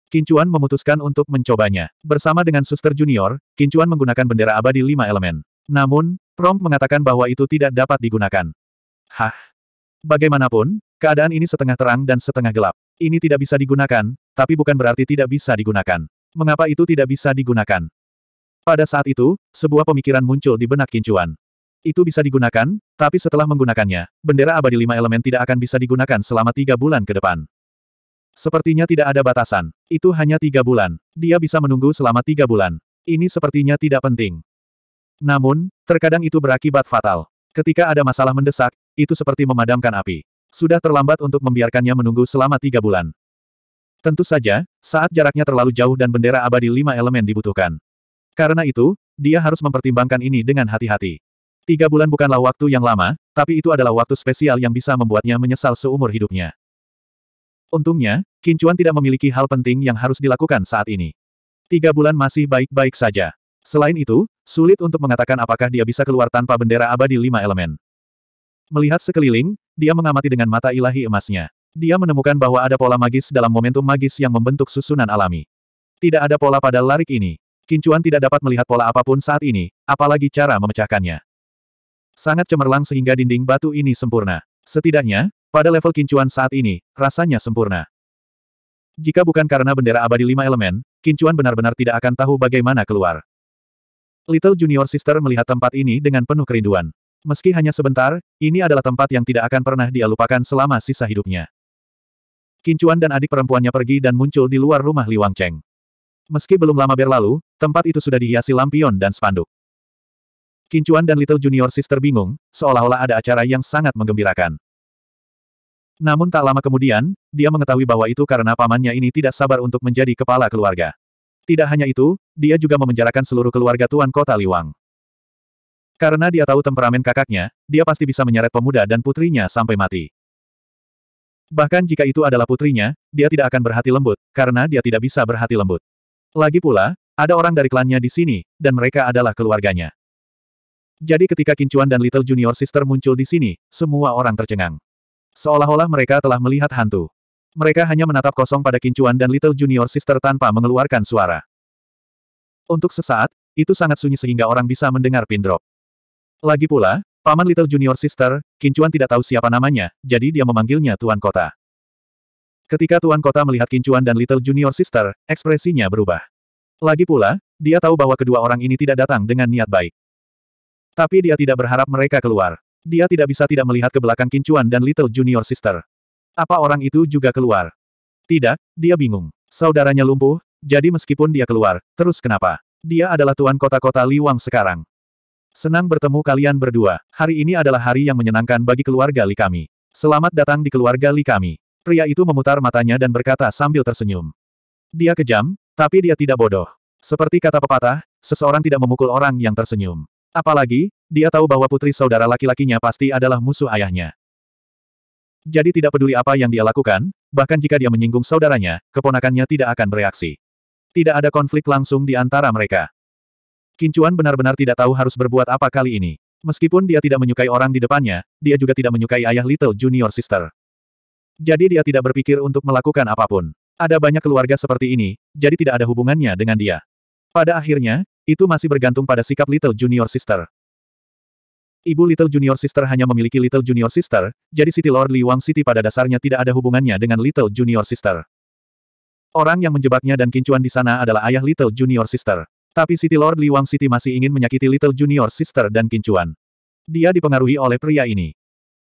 Kincuan memutuskan untuk mencobanya. Bersama dengan suster junior, Kincuan menggunakan bendera abadi lima elemen. Namun, Prompt mengatakan bahwa itu tidak dapat digunakan. Hah? Bagaimanapun, keadaan ini setengah terang dan setengah gelap. Ini tidak bisa digunakan, tapi bukan berarti tidak bisa digunakan. Mengapa itu tidak bisa digunakan? Pada saat itu, sebuah pemikiran muncul di benak Kincuan. Itu bisa digunakan, tapi setelah menggunakannya, bendera abadi lima elemen tidak akan bisa digunakan selama tiga bulan ke depan. Sepertinya tidak ada batasan. Itu hanya tiga bulan. Dia bisa menunggu selama tiga bulan. Ini sepertinya tidak penting. Namun, terkadang itu berakibat fatal. Ketika ada masalah mendesak, itu seperti memadamkan api. Sudah terlambat untuk membiarkannya menunggu selama tiga bulan. Tentu saja, saat jaraknya terlalu jauh dan bendera abadi lima elemen dibutuhkan. Karena itu, dia harus mempertimbangkan ini dengan hati-hati. Tiga bulan bukanlah waktu yang lama, tapi itu adalah waktu spesial yang bisa membuatnya menyesal seumur hidupnya. Untungnya, Kincuan tidak memiliki hal penting yang harus dilakukan saat ini. Tiga bulan masih baik-baik saja. Selain itu, sulit untuk mengatakan apakah dia bisa keluar tanpa bendera abadi lima elemen. Melihat sekeliling, dia mengamati dengan mata ilahi emasnya. Dia menemukan bahwa ada pola magis dalam momentum magis yang membentuk susunan alami. Tidak ada pola pada larik ini. Kincuan tidak dapat melihat pola apapun saat ini, apalagi cara memecahkannya. Sangat cemerlang sehingga dinding batu ini sempurna. Setidaknya, pada level kincuan saat ini, rasanya sempurna. Jika bukan karena bendera abadi lima elemen, kincuan benar-benar tidak akan tahu bagaimana keluar. Little Junior Sister melihat tempat ini dengan penuh kerinduan. Meski hanya sebentar, ini adalah tempat yang tidak akan pernah dia lupakan selama sisa hidupnya. Kincuan dan adik perempuannya pergi dan muncul di luar rumah Li Wang Cheng. Meski belum lama berlalu, tempat itu sudah dihiasi lampion dan spanduk. Kincuan dan Little Junior Sister bingung, seolah-olah ada acara yang sangat menggembirakan. Namun tak lama kemudian, dia mengetahui bahwa itu karena pamannya ini tidak sabar untuk menjadi kepala keluarga. Tidak hanya itu, dia juga memenjarakan seluruh keluarga Tuan Kota Liwang. Karena dia tahu temperamen kakaknya, dia pasti bisa menyeret pemuda dan putrinya sampai mati. Bahkan jika itu adalah putrinya, dia tidak akan berhati lembut, karena dia tidak bisa berhati lembut. Lagi pula, ada orang dari klannya di sini, dan mereka adalah keluarganya. Jadi ketika Kincuan dan Little Junior Sister muncul di sini, semua orang tercengang. Seolah-olah mereka telah melihat hantu. Mereka hanya menatap kosong pada Kincuan dan Little Junior Sister tanpa mengeluarkan suara. Untuk sesaat, itu sangat sunyi sehingga orang bisa mendengar pin drop. Lagi pula, paman Little Junior Sister, Kincuan tidak tahu siapa namanya, jadi dia memanggilnya Tuan Kota. Ketika Tuan Kota melihat Kincuan dan Little Junior Sister, ekspresinya berubah. Lagi pula, dia tahu bahwa kedua orang ini tidak datang dengan niat baik. Tapi dia tidak berharap mereka keluar. Dia tidak bisa tidak melihat ke belakang Kincuan dan Little Junior Sister. Apa orang itu juga keluar? Tidak, dia bingung. Saudaranya lumpuh, jadi meskipun dia keluar, terus kenapa? Dia adalah tuan kota-kota Liwang sekarang. Senang bertemu kalian berdua. Hari ini adalah hari yang menyenangkan bagi keluarga Li kami. Selamat datang di keluarga Li kami. Pria itu memutar matanya dan berkata sambil tersenyum. Dia kejam, tapi dia tidak bodoh. Seperti kata pepatah, seseorang tidak memukul orang yang tersenyum. Apalagi, dia tahu bahwa putri saudara laki-lakinya pasti adalah musuh ayahnya. Jadi tidak peduli apa yang dia lakukan, bahkan jika dia menyinggung saudaranya, keponakannya tidak akan bereaksi. Tidak ada konflik langsung di antara mereka. Kincuan benar-benar tidak tahu harus berbuat apa kali ini. Meskipun dia tidak menyukai orang di depannya, dia juga tidak menyukai ayah Little Junior Sister. Jadi dia tidak berpikir untuk melakukan apapun. Ada banyak keluarga seperti ini, jadi tidak ada hubungannya dengan dia. Pada akhirnya, itu masih bergantung pada sikap Little Junior Sister. Ibu Little Junior Sister hanya memiliki Little Junior Sister, jadi City Lord Li Wang City pada dasarnya tidak ada hubungannya dengan Little Junior Sister. Orang yang menjebaknya dan kincuan di sana adalah ayah Little Junior Sister. Tapi City Lord Li Wang City masih ingin menyakiti Little Junior Sister dan kincuan. Dia dipengaruhi oleh pria ini.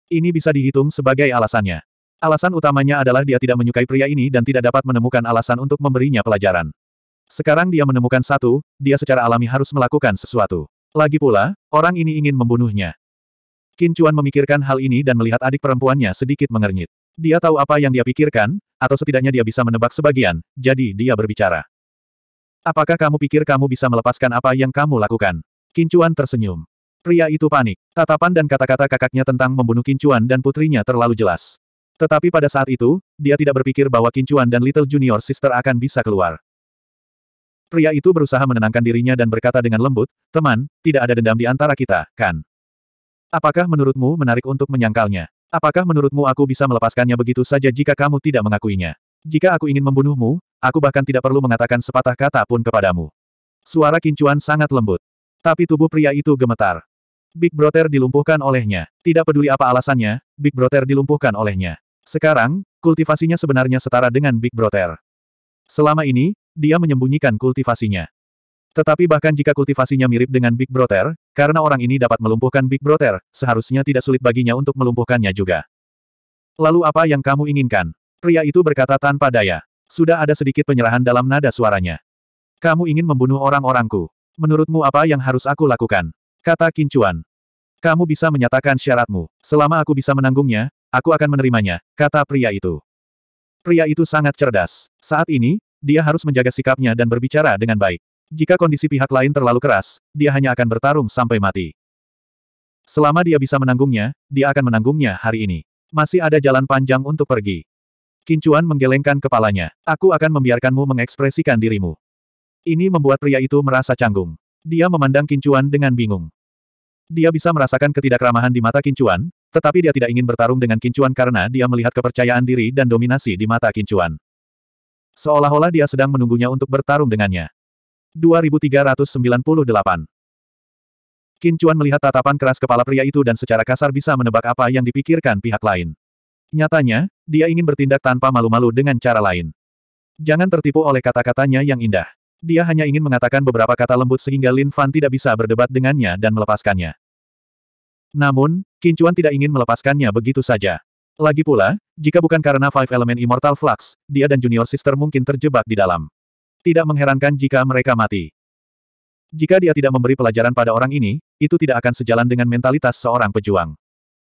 Ini bisa dihitung sebagai alasannya. Alasan utamanya adalah dia tidak menyukai pria ini dan tidak dapat menemukan alasan untuk memberinya pelajaran. Sekarang dia menemukan satu, dia secara alami harus melakukan sesuatu. Lagi pula, orang ini ingin membunuhnya. Qin Chuan memikirkan hal ini dan melihat adik perempuannya sedikit mengernyit. Dia tahu apa yang dia pikirkan, atau setidaknya dia bisa menebak sebagian, jadi dia berbicara. Apakah kamu pikir kamu bisa melepaskan apa yang kamu lakukan? Qin Chuan tersenyum. Pria itu panik. Tatapan dan kata-kata kakaknya tentang membunuh Qin Chuan dan putrinya terlalu jelas. Tetapi pada saat itu, dia tidak berpikir bahwa Qin Chuan dan Little Junior Sister akan bisa keluar. Pria itu berusaha menenangkan dirinya dan berkata dengan lembut, teman, tidak ada dendam di antara kita, kan? Apakah menurutmu menarik untuk menyangkalnya? Apakah menurutmu aku bisa melepaskannya begitu saja jika kamu tidak mengakuinya? Jika aku ingin membunuhmu, aku bahkan tidak perlu mengatakan sepatah kata pun kepadamu. Suara kincuan sangat lembut. Tapi tubuh pria itu gemetar. Big Brother dilumpuhkan olehnya. Tidak peduli apa alasannya, Big Brother dilumpuhkan olehnya. Sekarang, kultivasinya sebenarnya setara dengan Big Brother. Selama ini, dia menyembunyikan kultivasinya. Tetapi bahkan jika kultivasinya mirip dengan Big Brother, karena orang ini dapat melumpuhkan Big Brother, seharusnya tidak sulit baginya untuk melumpuhkannya juga. Lalu apa yang kamu inginkan? Pria itu berkata tanpa daya. Sudah ada sedikit penyerahan dalam nada suaranya. Kamu ingin membunuh orang-orangku. Menurutmu apa yang harus aku lakukan? Kata Kincuan. Kamu bisa menyatakan syaratmu. Selama aku bisa menanggungnya, aku akan menerimanya, kata pria itu. Pria itu sangat cerdas. Saat ini, dia harus menjaga sikapnya dan berbicara dengan baik. Jika kondisi pihak lain terlalu keras, dia hanya akan bertarung sampai mati. Selama dia bisa menanggungnya, dia akan menanggungnya hari ini. Masih ada jalan panjang untuk pergi. Kincuan menggelengkan kepalanya. Aku akan membiarkanmu mengekspresikan dirimu. Ini membuat pria itu merasa canggung. Dia memandang Kincuan dengan bingung. Dia bisa merasakan ketidakramahan di mata Kincuan, tetapi dia tidak ingin bertarung dengan Kincuan karena dia melihat kepercayaan diri dan dominasi di mata Kincuan. Seolah-olah dia sedang menunggunya untuk bertarung dengannya. 2398 Qin Chuan melihat tatapan keras kepala pria itu dan secara kasar bisa menebak apa yang dipikirkan pihak lain. Nyatanya, dia ingin bertindak tanpa malu-malu dengan cara lain. Jangan tertipu oleh kata-katanya yang indah. Dia hanya ingin mengatakan beberapa kata lembut sehingga Lin Fan tidak bisa berdebat dengannya dan melepaskannya. Namun, Qin Chuan tidak ingin melepaskannya begitu saja. Lagi pula, jika bukan karena Five Element Immortal Flux, dia dan Junior Sister mungkin terjebak di dalam. Tidak mengherankan jika mereka mati. Jika dia tidak memberi pelajaran pada orang ini, itu tidak akan sejalan dengan mentalitas seorang pejuang.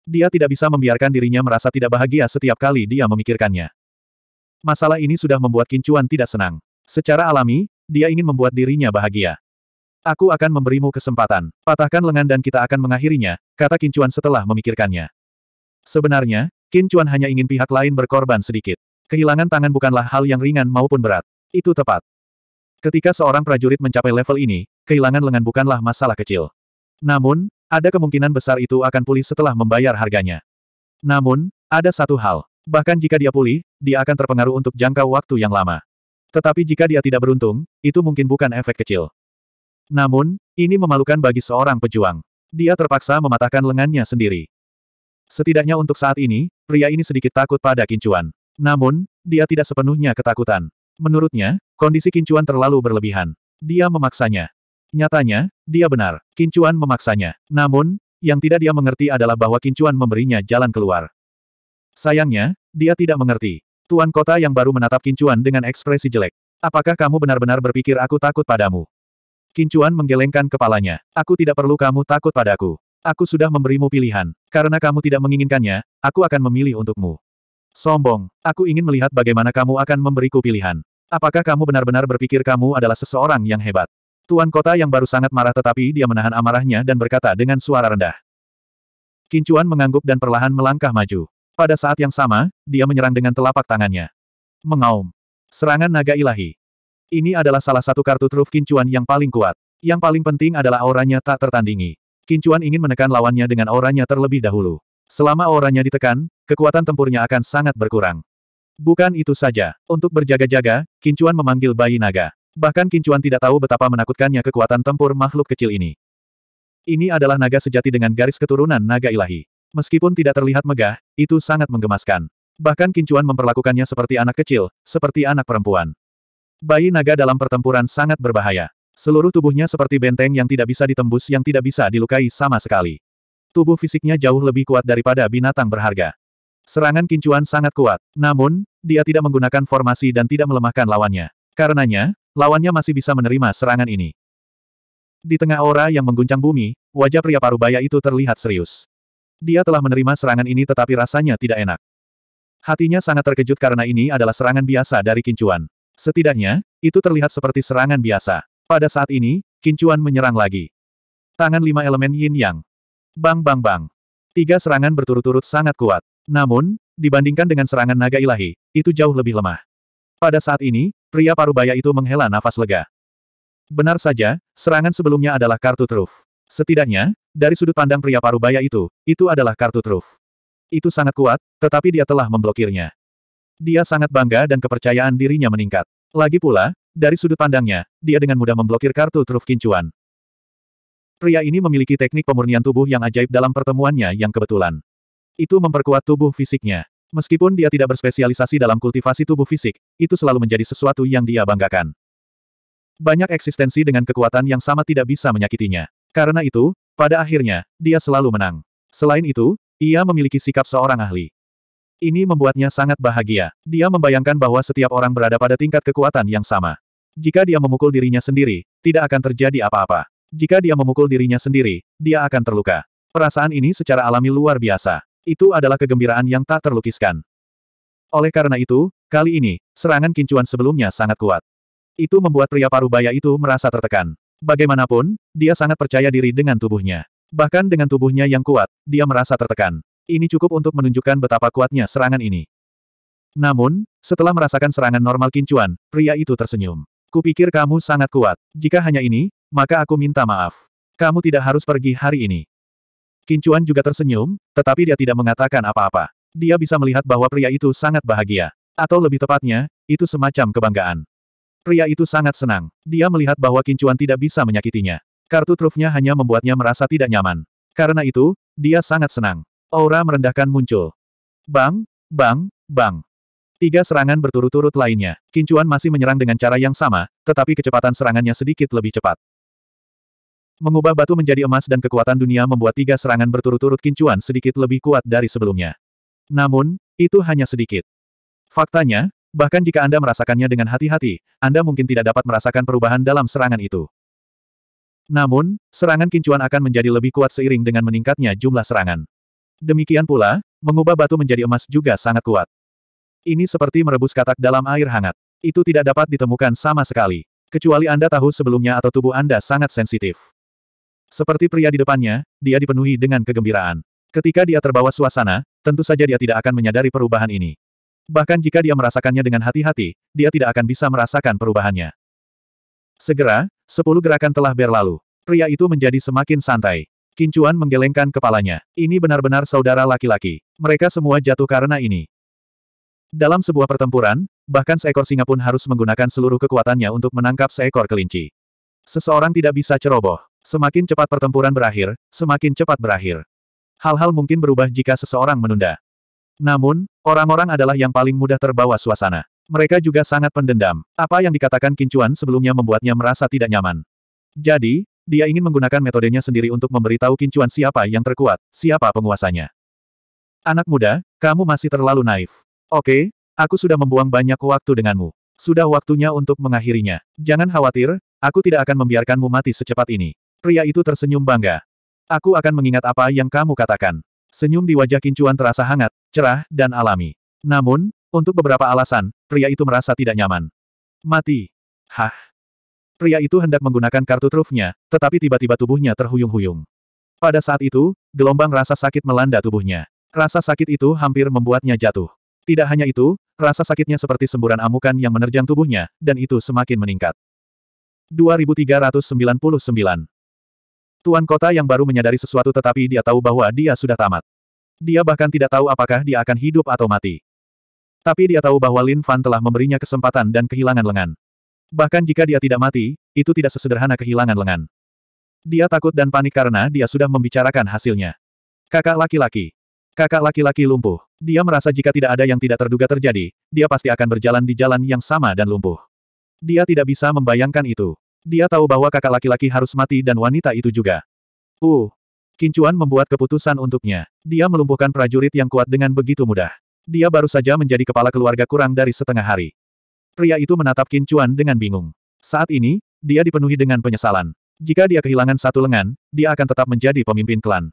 Dia tidak bisa membiarkan dirinya merasa tidak bahagia setiap kali dia memikirkannya. Masalah ini sudah membuat Kincuan tidak senang. Secara alami, dia ingin membuat dirinya bahagia. Aku akan memberimu kesempatan. Patahkan lengan dan kita akan mengakhirinya, kata Kincuan setelah memikirkannya. Sebenarnya, Qin Chuan hanya ingin pihak lain berkorban sedikit. Kehilangan tangan bukanlah hal yang ringan maupun berat. Itu tepat. Ketika seorang prajurit mencapai level ini, kehilangan lengan bukanlah masalah kecil. Namun, ada kemungkinan besar itu akan pulih setelah membayar harganya. Namun, ada satu hal. Bahkan jika dia pulih, dia akan terpengaruh untuk jangka waktu yang lama. Tetapi jika dia tidak beruntung, itu mungkin bukan efek kecil. Namun, ini memalukan bagi seorang pejuang. Dia terpaksa mematahkan lengannya sendiri. Setidaknya untuk saat ini, pria ini sedikit takut pada kincuan. Namun, dia tidak sepenuhnya ketakutan. Menurutnya, kondisi kincuan terlalu berlebihan. Dia memaksanya. Nyatanya, dia benar. Kincuan memaksanya. Namun, yang tidak dia mengerti adalah bahwa kincuan memberinya jalan keluar. Sayangnya, dia tidak mengerti. Tuan kota yang baru menatap kincuan dengan ekspresi jelek. Apakah kamu benar-benar berpikir aku takut padamu? Kincuan menggelengkan kepalanya. Aku tidak perlu kamu takut padaku. Aku sudah memberimu pilihan. Karena kamu tidak menginginkannya, aku akan memilih untukmu. Sombong, aku ingin melihat bagaimana kamu akan memberiku pilihan. Apakah kamu benar-benar berpikir kamu adalah seseorang yang hebat? Tuan kota yang baru sangat marah tetapi dia menahan amarahnya dan berkata dengan suara rendah. Kincuan mengangguk dan perlahan melangkah maju. Pada saat yang sama, dia menyerang dengan telapak tangannya. Mengaum. Serangan naga ilahi. Ini adalah salah satu kartu truf Kincuan yang paling kuat. Yang paling penting adalah auranya tak tertandingi. Kincuan ingin menekan lawannya dengan auranya terlebih dahulu. Selama auranya ditekan, kekuatan tempurnya akan sangat berkurang. Bukan itu saja. Untuk berjaga-jaga, Kincuan memanggil bayi naga. Bahkan Kincuan tidak tahu betapa menakutkannya kekuatan tempur makhluk kecil ini. Ini adalah naga sejati dengan garis keturunan naga ilahi. Meskipun tidak terlihat megah, itu sangat menggemaskan. Bahkan Kincuan memperlakukannya seperti anak kecil, seperti anak perempuan. Bayi naga dalam pertempuran sangat berbahaya. Seluruh tubuhnya seperti benteng yang tidak bisa ditembus yang tidak bisa dilukai sama sekali. Tubuh fisiknya jauh lebih kuat daripada binatang berharga. Serangan kincuan sangat kuat, namun, dia tidak menggunakan formasi dan tidak melemahkan lawannya. Karenanya, lawannya masih bisa menerima serangan ini. Di tengah aura yang mengguncang bumi, wajah pria parubaya itu terlihat serius. Dia telah menerima serangan ini tetapi rasanya tidak enak. Hatinya sangat terkejut karena ini adalah serangan biasa dari kincuan. Setidaknya, itu terlihat seperti serangan biasa. Pada saat ini, Kincuan menyerang lagi. Tangan lima elemen yin yang. Bang bang bang. Tiga serangan berturut-turut sangat kuat. Namun, dibandingkan dengan serangan naga ilahi, itu jauh lebih lemah. Pada saat ini, pria parubaya itu menghela nafas lega. Benar saja, serangan sebelumnya adalah kartu truf. Setidaknya, dari sudut pandang pria parubaya itu, itu adalah kartu truf. Itu sangat kuat, tetapi dia telah memblokirnya. Dia sangat bangga dan kepercayaan dirinya meningkat. Lagi pula, dari sudut pandangnya, dia dengan mudah memblokir kartu truf kincuan. Pria ini memiliki teknik pemurnian tubuh yang ajaib dalam pertemuannya yang kebetulan. Itu memperkuat tubuh fisiknya. Meskipun dia tidak berspesialisasi dalam kultivasi tubuh fisik, itu selalu menjadi sesuatu yang dia banggakan. Banyak eksistensi dengan kekuatan yang sama tidak bisa menyakitinya. Karena itu, pada akhirnya, dia selalu menang. Selain itu, ia memiliki sikap seorang ahli. Ini membuatnya sangat bahagia. Dia membayangkan bahwa setiap orang berada pada tingkat kekuatan yang sama. Jika dia memukul dirinya sendiri, tidak akan terjadi apa-apa. Jika dia memukul dirinya sendiri, dia akan terluka. Perasaan ini secara alami luar biasa. Itu adalah kegembiraan yang tak terlukiskan. Oleh karena itu, kali ini, serangan kincuan sebelumnya sangat kuat. Itu membuat pria parubaya itu merasa tertekan. Bagaimanapun, dia sangat percaya diri dengan tubuhnya. Bahkan dengan tubuhnya yang kuat, dia merasa tertekan. Ini cukup untuk menunjukkan betapa kuatnya serangan ini. Namun, setelah merasakan serangan normal kincuan, pria itu tersenyum. Kupikir kamu sangat kuat. Jika hanya ini, maka aku minta maaf. Kamu tidak harus pergi hari ini. Kincuan juga tersenyum, tetapi dia tidak mengatakan apa-apa. Dia bisa melihat bahwa pria itu sangat bahagia. Atau lebih tepatnya, itu semacam kebanggaan. Pria itu sangat senang. Dia melihat bahwa Kincuan tidak bisa menyakitinya. Kartu trufnya hanya membuatnya merasa tidak nyaman. Karena itu, dia sangat senang. Aura merendahkan muncul. Bang, bang, bang. Tiga serangan berturut-turut lainnya, Kincuan masih menyerang dengan cara yang sama, tetapi kecepatan serangannya sedikit lebih cepat. Mengubah batu menjadi emas dan kekuatan dunia membuat tiga serangan berturut-turut Kincuan sedikit lebih kuat dari sebelumnya. Namun, itu hanya sedikit. Faktanya, bahkan jika Anda merasakannya dengan hati-hati, Anda mungkin tidak dapat merasakan perubahan dalam serangan itu. Namun, serangan Kincuan akan menjadi lebih kuat seiring dengan meningkatnya jumlah serangan. Demikian pula, mengubah batu menjadi emas juga sangat kuat. Ini seperti merebus katak dalam air hangat. Itu tidak dapat ditemukan sama sekali. Kecuali Anda tahu sebelumnya atau tubuh Anda sangat sensitif. Seperti pria di depannya, dia dipenuhi dengan kegembiraan. Ketika dia terbawa suasana, tentu saja dia tidak akan menyadari perubahan ini. Bahkan jika dia merasakannya dengan hati-hati, dia tidak akan bisa merasakan perubahannya. Segera, sepuluh gerakan telah berlalu. Pria itu menjadi semakin santai. Kincuan menggelengkan kepalanya. Ini benar-benar saudara laki-laki. Mereka semua jatuh karena ini. Dalam sebuah pertempuran, bahkan seekor singa pun harus menggunakan seluruh kekuatannya untuk menangkap seekor kelinci. Seseorang tidak bisa ceroboh. Semakin cepat pertempuran berakhir, semakin cepat berakhir. Hal-hal mungkin berubah jika seseorang menunda. Namun, orang-orang adalah yang paling mudah terbawa suasana. Mereka juga sangat pendendam. Apa yang dikatakan Kincuan sebelumnya membuatnya merasa tidak nyaman. Jadi, dia ingin menggunakan metodenya sendiri untuk memberitahu Kincuan siapa yang terkuat, siapa penguasanya. Anak muda, kamu masih terlalu naif. Oke, aku sudah membuang banyak waktu denganmu. Sudah waktunya untuk mengakhirinya. Jangan khawatir, aku tidak akan membiarkanmu mati secepat ini. Pria itu tersenyum bangga. Aku akan mengingat apa yang kamu katakan. Senyum di wajah Kincuan terasa hangat, cerah, dan alami. Namun, untuk beberapa alasan, pria itu merasa tidak nyaman. Mati. Hah. Pria itu hendak menggunakan kartu trufnya, tetapi tiba-tiba tubuhnya terhuyung-huyung. Pada saat itu, gelombang rasa sakit melanda tubuhnya. Rasa sakit itu hampir membuatnya jatuh. Tidak hanya itu, rasa sakitnya seperti semburan amukan yang menerjang tubuhnya, dan itu semakin meningkat. 2399 Tuan kota yang baru menyadari sesuatu tetapi dia tahu bahwa dia sudah tamat. Dia bahkan tidak tahu apakah dia akan hidup atau mati. Tapi dia tahu bahwa Lin Fan telah memberinya kesempatan dan kehilangan lengan. Bahkan jika dia tidak mati, itu tidak sesederhana kehilangan lengan. Dia takut dan panik karena dia sudah membicarakan hasilnya. Kakak laki-laki. Kakak laki-laki lumpuh. Dia merasa jika tidak ada yang tidak terduga terjadi, dia pasti akan berjalan di jalan yang sama dan lumpuh. Dia tidak bisa membayangkan itu. Dia tahu bahwa kakak laki-laki harus mati dan wanita itu juga. Uh, Kincuan membuat keputusan untuknya. Dia melumpuhkan prajurit yang kuat dengan begitu mudah. Dia baru saja menjadi kepala keluarga kurang dari setengah hari. Pria itu menatap Kincuan dengan bingung. Saat ini, dia dipenuhi dengan penyesalan. Jika dia kehilangan satu lengan, dia akan tetap menjadi pemimpin klan.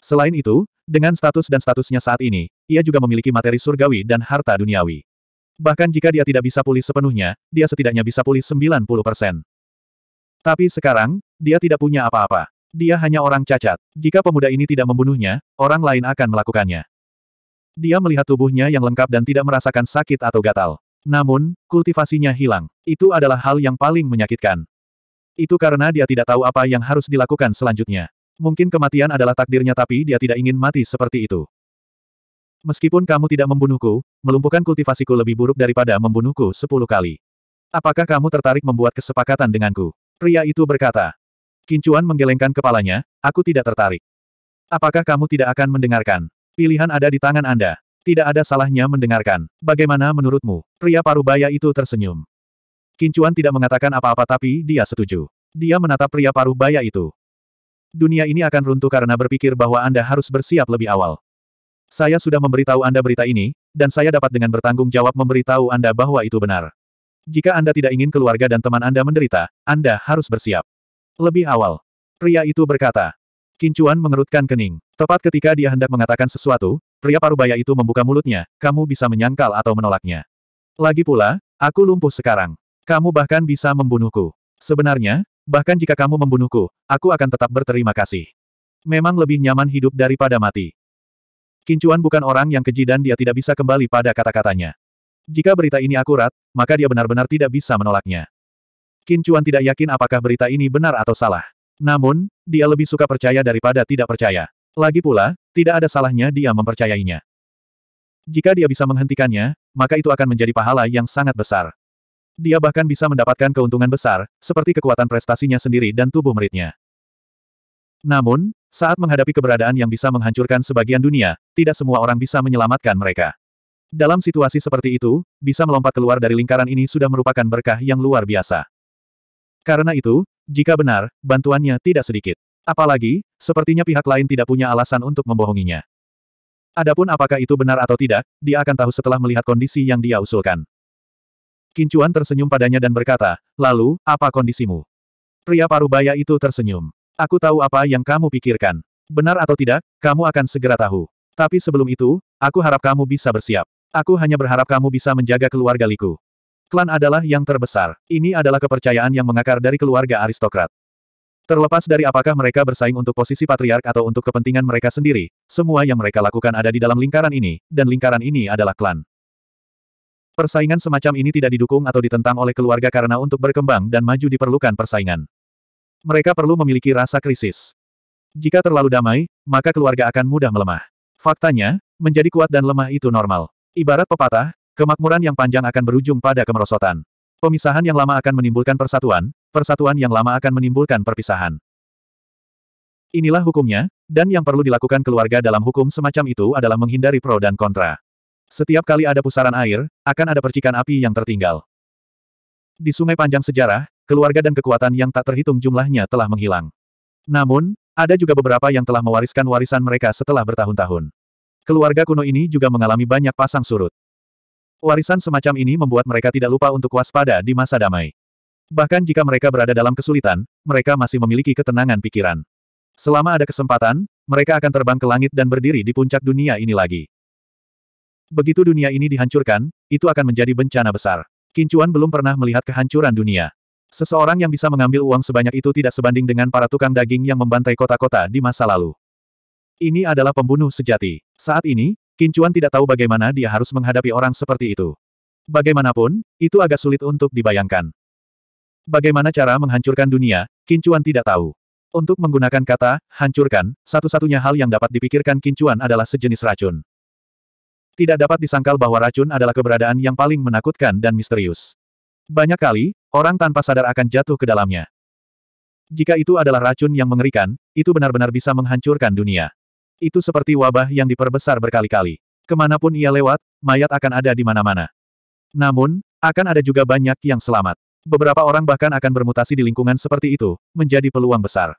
Selain itu, dengan status dan statusnya saat ini, ia juga memiliki materi surgawi dan harta duniawi. Bahkan jika dia tidak bisa pulih sepenuhnya, dia setidaknya bisa pulih 90%. Tapi sekarang, dia tidak punya apa-apa. Dia hanya orang cacat. Jika pemuda ini tidak membunuhnya, orang lain akan melakukannya. Dia melihat tubuhnya yang lengkap dan tidak merasakan sakit atau gatal. Namun, kultivasinya hilang. Itu adalah hal yang paling menyakitkan. Itu karena dia tidak tahu apa yang harus dilakukan selanjutnya. Mungkin kematian adalah takdirnya tapi dia tidak ingin mati seperti itu. Meskipun kamu tidak membunuhku, melumpuhkan kultivasiku lebih buruk daripada membunuhku sepuluh kali. Apakah kamu tertarik membuat kesepakatan denganku? Pria itu berkata. Kincuan menggelengkan kepalanya, aku tidak tertarik. Apakah kamu tidak akan mendengarkan? Pilihan ada di tangan Anda. Tidak ada salahnya mendengarkan. Bagaimana menurutmu? Pria parubaya itu tersenyum. Kincuan tidak mengatakan apa-apa tapi dia setuju. Dia menatap pria parubaya itu. Dunia ini akan runtuh karena berpikir bahwa Anda harus bersiap lebih awal. Saya sudah memberitahu Anda berita ini, dan saya dapat dengan bertanggung jawab memberitahu Anda bahwa itu benar. Jika Anda tidak ingin keluarga dan teman Anda menderita, Anda harus bersiap. Lebih awal. Pria itu berkata. Kincuan mengerutkan kening. Tepat ketika dia hendak mengatakan sesuatu, pria parubaya itu membuka mulutnya, kamu bisa menyangkal atau menolaknya. Lagi pula, aku lumpuh sekarang. Kamu bahkan bisa membunuhku. Sebenarnya, Bahkan jika kamu membunuhku, aku akan tetap berterima kasih. Memang lebih nyaman hidup daripada mati. Kincuan bukan orang yang keji dan dia tidak bisa kembali pada kata-katanya. Jika berita ini akurat, maka dia benar-benar tidak bisa menolaknya. Kincuan tidak yakin apakah berita ini benar atau salah. Namun, dia lebih suka percaya daripada tidak percaya. Lagi pula, tidak ada salahnya dia mempercayainya. Jika dia bisa menghentikannya, maka itu akan menjadi pahala yang sangat besar. Dia bahkan bisa mendapatkan keuntungan besar, seperti kekuatan prestasinya sendiri dan tubuh meritnya. Namun, saat menghadapi keberadaan yang bisa menghancurkan sebagian dunia, tidak semua orang bisa menyelamatkan mereka. Dalam situasi seperti itu, bisa melompat keluar dari lingkaran ini sudah merupakan berkah yang luar biasa. Karena itu, jika benar, bantuannya tidak sedikit. Apalagi, sepertinya pihak lain tidak punya alasan untuk membohonginya. Adapun apakah itu benar atau tidak, dia akan tahu setelah melihat kondisi yang dia usulkan. Kincuan tersenyum padanya dan berkata, lalu, apa kondisimu? Pria parubaya itu tersenyum. Aku tahu apa yang kamu pikirkan. Benar atau tidak, kamu akan segera tahu. Tapi sebelum itu, aku harap kamu bisa bersiap. Aku hanya berharap kamu bisa menjaga keluarga Liku. Klan adalah yang terbesar. Ini adalah kepercayaan yang mengakar dari keluarga aristokrat. Terlepas dari apakah mereka bersaing untuk posisi patriark atau untuk kepentingan mereka sendiri, semua yang mereka lakukan ada di dalam lingkaran ini, dan lingkaran ini adalah klan. Persaingan semacam ini tidak didukung atau ditentang oleh keluarga karena untuk berkembang dan maju diperlukan persaingan. Mereka perlu memiliki rasa krisis. Jika terlalu damai, maka keluarga akan mudah melemah. Faktanya, menjadi kuat dan lemah itu normal. Ibarat pepatah, kemakmuran yang panjang akan berujung pada kemerosotan. Pemisahan yang lama akan menimbulkan persatuan, persatuan yang lama akan menimbulkan perpisahan. Inilah hukumnya, dan yang perlu dilakukan keluarga dalam hukum semacam itu adalah menghindari pro dan kontra. Setiap kali ada pusaran air, akan ada percikan api yang tertinggal. Di sungai panjang sejarah, keluarga dan kekuatan yang tak terhitung jumlahnya telah menghilang. Namun, ada juga beberapa yang telah mewariskan warisan mereka setelah bertahun-tahun. Keluarga kuno ini juga mengalami banyak pasang surut. Warisan semacam ini membuat mereka tidak lupa untuk waspada di masa damai. Bahkan jika mereka berada dalam kesulitan, mereka masih memiliki ketenangan pikiran. Selama ada kesempatan, mereka akan terbang ke langit dan berdiri di puncak dunia ini lagi. Begitu dunia ini dihancurkan, itu akan menjadi bencana besar. Kincuan belum pernah melihat kehancuran dunia. Seseorang yang bisa mengambil uang sebanyak itu tidak sebanding dengan para tukang daging yang membantai kota-kota di masa lalu. Ini adalah pembunuh sejati. Saat ini, Kincuan tidak tahu bagaimana dia harus menghadapi orang seperti itu. Bagaimanapun, itu agak sulit untuk dibayangkan. Bagaimana cara menghancurkan dunia, Kincuan tidak tahu. Untuk menggunakan kata, hancurkan, satu-satunya hal yang dapat dipikirkan Kincuan adalah sejenis racun. Tidak dapat disangkal bahwa racun adalah keberadaan yang paling menakutkan dan misterius. Banyak kali, orang tanpa sadar akan jatuh ke dalamnya. Jika itu adalah racun yang mengerikan, itu benar-benar bisa menghancurkan dunia. Itu seperti wabah yang diperbesar berkali-kali. Kemanapun ia lewat, mayat akan ada di mana-mana. Namun, akan ada juga banyak yang selamat. Beberapa orang bahkan akan bermutasi di lingkungan seperti itu, menjadi peluang besar.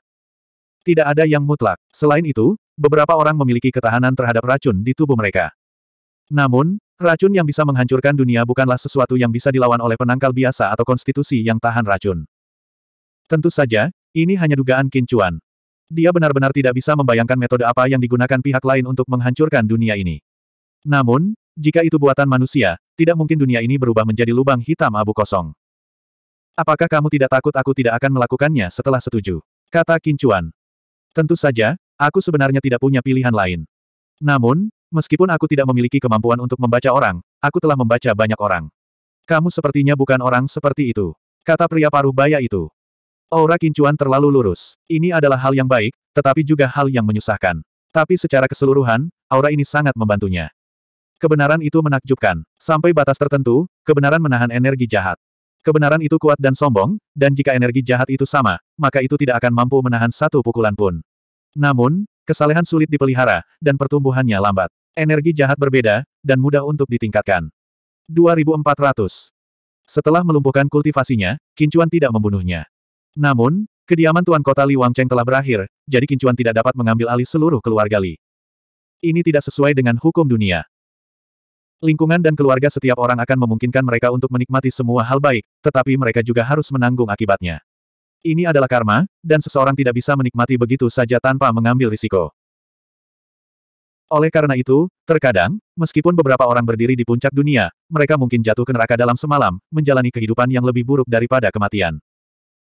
Tidak ada yang mutlak. Selain itu, beberapa orang memiliki ketahanan terhadap racun di tubuh mereka. Namun, racun yang bisa menghancurkan dunia bukanlah sesuatu yang bisa dilawan oleh penangkal biasa atau konstitusi yang tahan racun. Tentu saja, ini hanya dugaan kincuan. Dia benar-benar tidak bisa membayangkan metode apa yang digunakan pihak lain untuk menghancurkan dunia ini. Namun, jika itu buatan manusia, tidak mungkin dunia ini berubah menjadi lubang hitam abu kosong. Apakah kamu tidak takut aku tidak akan melakukannya setelah setuju? Kata Kincuan. Tentu saja, aku sebenarnya tidak punya pilihan lain. Namun, Meskipun aku tidak memiliki kemampuan untuk membaca orang, aku telah membaca banyak orang. Kamu sepertinya bukan orang seperti itu. Kata pria paruh baya itu. Aura kincuan terlalu lurus. Ini adalah hal yang baik, tetapi juga hal yang menyusahkan. Tapi secara keseluruhan, aura ini sangat membantunya. Kebenaran itu menakjubkan. Sampai batas tertentu, kebenaran menahan energi jahat. Kebenaran itu kuat dan sombong, dan jika energi jahat itu sama, maka itu tidak akan mampu menahan satu pukulan pun. Namun, kesalehan sulit dipelihara, dan pertumbuhannya lambat. Energi jahat berbeda, dan mudah untuk ditingkatkan. 2400. Setelah melumpuhkan kultivasinya, Kincuan tidak membunuhnya. Namun, kediaman Tuan Kota Li Wangcheng telah berakhir, jadi Kincuan tidak dapat mengambil alih seluruh keluarga Li. Ini tidak sesuai dengan hukum dunia. Lingkungan dan keluarga setiap orang akan memungkinkan mereka untuk menikmati semua hal baik, tetapi mereka juga harus menanggung akibatnya. Ini adalah karma, dan seseorang tidak bisa menikmati begitu saja tanpa mengambil risiko. Oleh karena itu, terkadang, meskipun beberapa orang berdiri di puncak dunia, mereka mungkin jatuh ke neraka dalam semalam, menjalani kehidupan yang lebih buruk daripada kematian.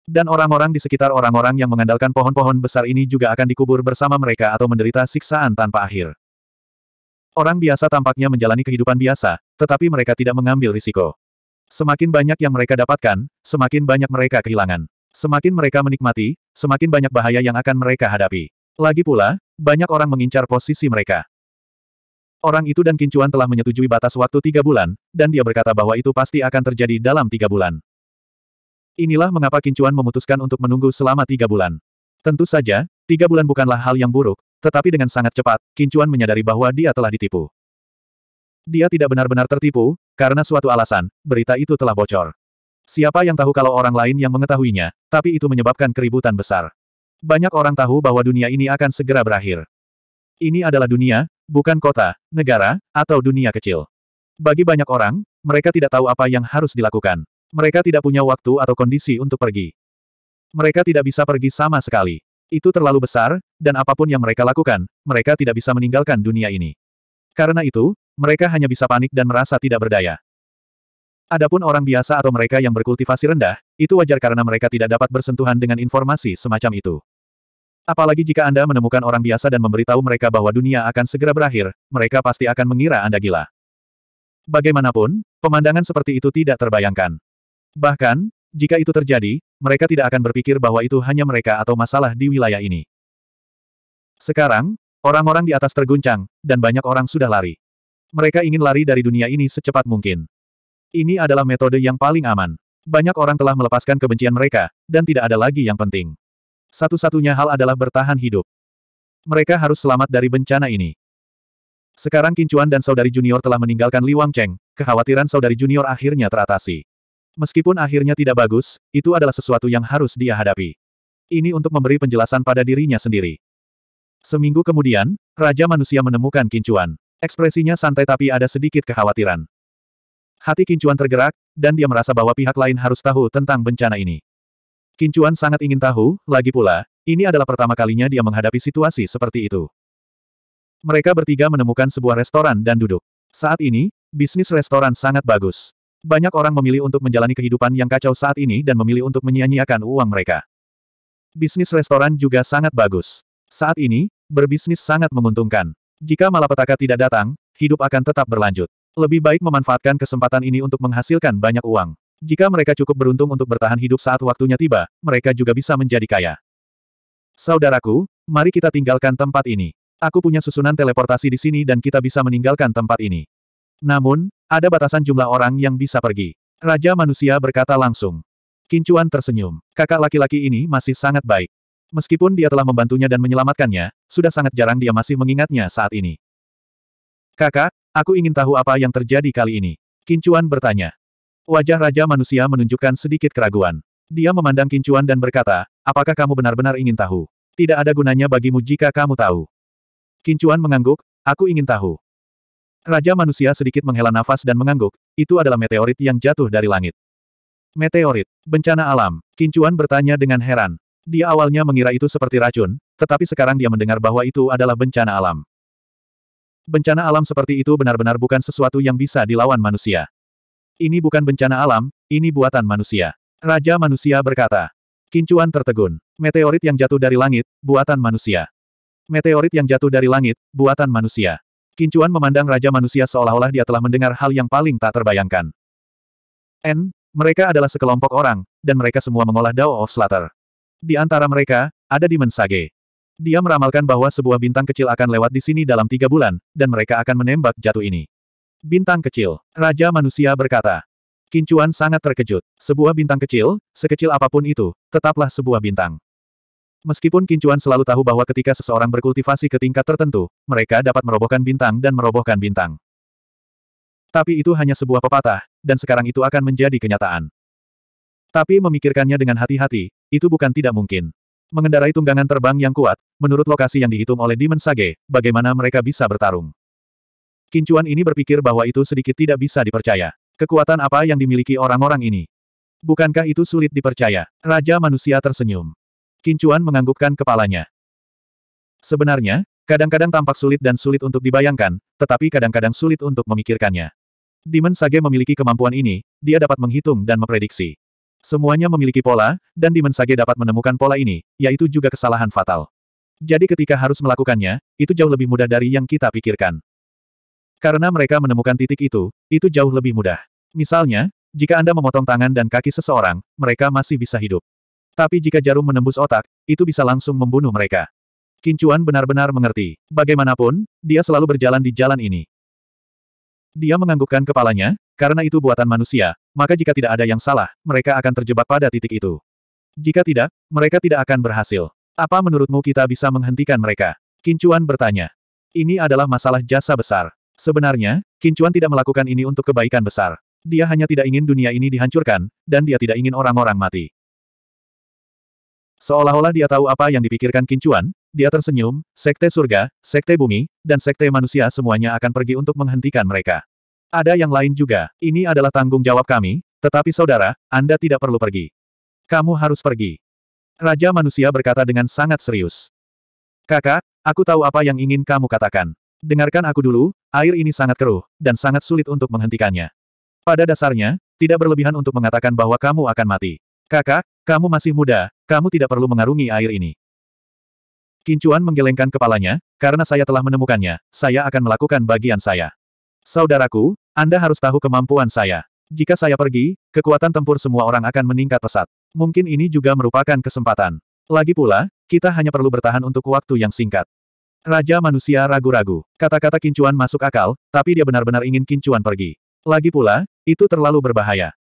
Dan orang-orang di sekitar orang-orang yang mengandalkan pohon-pohon besar ini juga akan dikubur bersama mereka atau menderita siksaan tanpa akhir. Orang biasa tampaknya menjalani kehidupan biasa, tetapi mereka tidak mengambil risiko. Semakin banyak yang mereka dapatkan, semakin banyak mereka kehilangan. Semakin mereka menikmati, semakin banyak bahaya yang akan mereka hadapi. Lagi pula, banyak orang mengincar posisi mereka. Orang itu dan Kincuan telah menyetujui batas waktu tiga bulan, dan dia berkata bahwa itu pasti akan terjadi dalam tiga bulan. Inilah mengapa Kincuan memutuskan untuk menunggu selama tiga bulan. Tentu saja, tiga bulan bukanlah hal yang buruk, tetapi dengan sangat cepat, Kincuan menyadari bahwa dia telah ditipu. Dia tidak benar-benar tertipu, karena suatu alasan, berita itu telah bocor. Siapa yang tahu kalau orang lain yang mengetahuinya, tapi itu menyebabkan keributan besar. Banyak orang tahu bahwa dunia ini akan segera berakhir. Ini adalah dunia, bukan kota, negara, atau dunia kecil. Bagi banyak orang, mereka tidak tahu apa yang harus dilakukan. Mereka tidak punya waktu atau kondisi untuk pergi. Mereka tidak bisa pergi sama sekali. Itu terlalu besar, dan apapun yang mereka lakukan, mereka tidak bisa meninggalkan dunia ini. Karena itu, mereka hanya bisa panik dan merasa tidak berdaya. Adapun orang biasa atau mereka yang berkultivasi rendah, itu wajar karena mereka tidak dapat bersentuhan dengan informasi semacam itu. Apalagi jika Anda menemukan orang biasa dan memberitahu mereka bahwa dunia akan segera berakhir, mereka pasti akan mengira Anda gila. Bagaimanapun, pemandangan seperti itu tidak terbayangkan. Bahkan, jika itu terjadi, mereka tidak akan berpikir bahwa itu hanya mereka atau masalah di wilayah ini. Sekarang, orang-orang di atas terguncang, dan banyak orang sudah lari. Mereka ingin lari dari dunia ini secepat mungkin. Ini adalah metode yang paling aman. Banyak orang telah melepaskan kebencian mereka, dan tidak ada lagi yang penting. Satu-satunya hal adalah bertahan hidup. Mereka harus selamat dari bencana ini. Sekarang Kincuan dan saudari junior telah meninggalkan Li Wangcheng, kekhawatiran saudari junior akhirnya teratasi. Meskipun akhirnya tidak bagus, itu adalah sesuatu yang harus dia hadapi. Ini untuk memberi penjelasan pada dirinya sendiri. Seminggu kemudian, Raja Manusia menemukan Kincuan. Ekspresinya santai tapi ada sedikit kekhawatiran. Hati Kincuan tergerak, dan dia merasa bahwa pihak lain harus tahu tentang bencana ini. Kincuan sangat ingin tahu, lagi pula, ini adalah pertama kalinya dia menghadapi situasi seperti itu. Mereka bertiga menemukan sebuah restoran dan duduk. Saat ini, bisnis restoran sangat bagus. Banyak orang memilih untuk menjalani kehidupan yang kacau saat ini dan memilih untuk menyia-nyiakan uang mereka. Bisnis restoran juga sangat bagus. Saat ini, berbisnis sangat menguntungkan. Jika malapetaka tidak datang, hidup akan tetap berlanjut. Lebih baik memanfaatkan kesempatan ini untuk menghasilkan banyak uang. Jika mereka cukup beruntung untuk bertahan hidup saat waktunya tiba, mereka juga bisa menjadi kaya. Saudaraku, mari kita tinggalkan tempat ini. Aku punya susunan teleportasi di sini dan kita bisa meninggalkan tempat ini. Namun, ada batasan jumlah orang yang bisa pergi. Raja manusia berkata langsung. Kincuan tersenyum. Kakak laki-laki ini masih sangat baik. Meskipun dia telah membantunya dan menyelamatkannya, sudah sangat jarang dia masih mengingatnya saat ini. Kakak, Aku ingin tahu apa yang terjadi kali ini. Kincuan bertanya. Wajah Raja Manusia menunjukkan sedikit keraguan. Dia memandang Kincuan dan berkata, apakah kamu benar-benar ingin tahu? Tidak ada gunanya bagimu jika kamu tahu. Kincuan mengangguk, aku ingin tahu. Raja Manusia sedikit menghela nafas dan mengangguk, itu adalah meteorit yang jatuh dari langit. Meteorit, bencana alam, Kincuan bertanya dengan heran. Dia awalnya mengira itu seperti racun, tetapi sekarang dia mendengar bahwa itu adalah bencana alam. Bencana alam seperti itu benar-benar bukan sesuatu yang bisa dilawan manusia. Ini bukan bencana alam, ini buatan manusia. Raja manusia berkata. Kincuan tertegun. Meteorit yang jatuh dari langit, buatan manusia. Meteorit yang jatuh dari langit, buatan manusia. Kincuan memandang Raja manusia seolah-olah dia telah mendengar hal yang paling tak terbayangkan. N, mereka adalah sekelompok orang, dan mereka semua mengolah Dao of Slater. Di antara mereka, ada Demon Sage. Dia meramalkan bahwa sebuah bintang kecil akan lewat di sini dalam tiga bulan, dan mereka akan menembak jatuh ini. Bintang kecil, Raja Manusia berkata. Kincuan sangat terkejut. Sebuah bintang kecil, sekecil apapun itu, tetaplah sebuah bintang. Meskipun Kincuan selalu tahu bahwa ketika seseorang berkultivasi ke tingkat tertentu, mereka dapat merobohkan bintang dan merobohkan bintang. Tapi itu hanya sebuah pepatah, dan sekarang itu akan menjadi kenyataan. Tapi memikirkannya dengan hati-hati, itu bukan tidak mungkin. Mengendarai tunggangan terbang yang kuat, menurut lokasi yang dihitung oleh Demon Sage, bagaimana mereka bisa bertarung. Kincuan ini berpikir bahwa itu sedikit tidak bisa dipercaya. Kekuatan apa yang dimiliki orang-orang ini? Bukankah itu sulit dipercaya? Raja manusia tersenyum. Kincuan menganggukkan kepalanya. Sebenarnya, kadang-kadang tampak sulit dan sulit untuk dibayangkan, tetapi kadang-kadang sulit untuk memikirkannya. Demon Sage memiliki kemampuan ini, dia dapat menghitung dan memprediksi. Semuanya memiliki pola, dan Dimensage dapat menemukan pola ini, yaitu juga kesalahan fatal. Jadi ketika harus melakukannya, itu jauh lebih mudah dari yang kita pikirkan. Karena mereka menemukan titik itu, itu jauh lebih mudah. Misalnya, jika Anda memotong tangan dan kaki seseorang, mereka masih bisa hidup. Tapi jika jarum menembus otak, itu bisa langsung membunuh mereka. Kincuan benar-benar mengerti. Bagaimanapun, dia selalu berjalan di jalan ini. Dia menganggukkan kepalanya, karena itu buatan manusia, maka jika tidak ada yang salah, mereka akan terjebak pada titik itu. Jika tidak, mereka tidak akan berhasil. Apa menurutmu kita bisa menghentikan mereka? Kincuan bertanya. Ini adalah masalah jasa besar. Sebenarnya, Kincuan tidak melakukan ini untuk kebaikan besar. Dia hanya tidak ingin dunia ini dihancurkan, dan dia tidak ingin orang-orang mati. Seolah-olah dia tahu apa yang dipikirkan Kincuan, dia tersenyum, sekte surga, sekte bumi, dan sekte manusia semuanya akan pergi untuk menghentikan mereka. Ada yang lain juga, ini adalah tanggung jawab kami, tetapi saudara, Anda tidak perlu pergi. Kamu harus pergi. Raja manusia berkata dengan sangat serius. Kakak, aku tahu apa yang ingin kamu katakan. Dengarkan aku dulu, air ini sangat keruh, dan sangat sulit untuk menghentikannya. Pada dasarnya, tidak berlebihan untuk mengatakan bahwa kamu akan mati. Kakak, kamu masih muda, kamu tidak perlu mengarungi air ini. Kincuan menggelengkan kepalanya, karena saya telah menemukannya, saya akan melakukan bagian saya. Saudaraku, Anda harus tahu kemampuan saya. Jika saya pergi, kekuatan tempur semua orang akan meningkat pesat. Mungkin ini juga merupakan kesempatan. Lagi pula, kita hanya perlu bertahan untuk waktu yang singkat. Raja manusia ragu-ragu. Kata-kata Kincuan masuk akal, tapi dia benar-benar ingin Kincuan pergi. Lagi pula, itu terlalu berbahaya.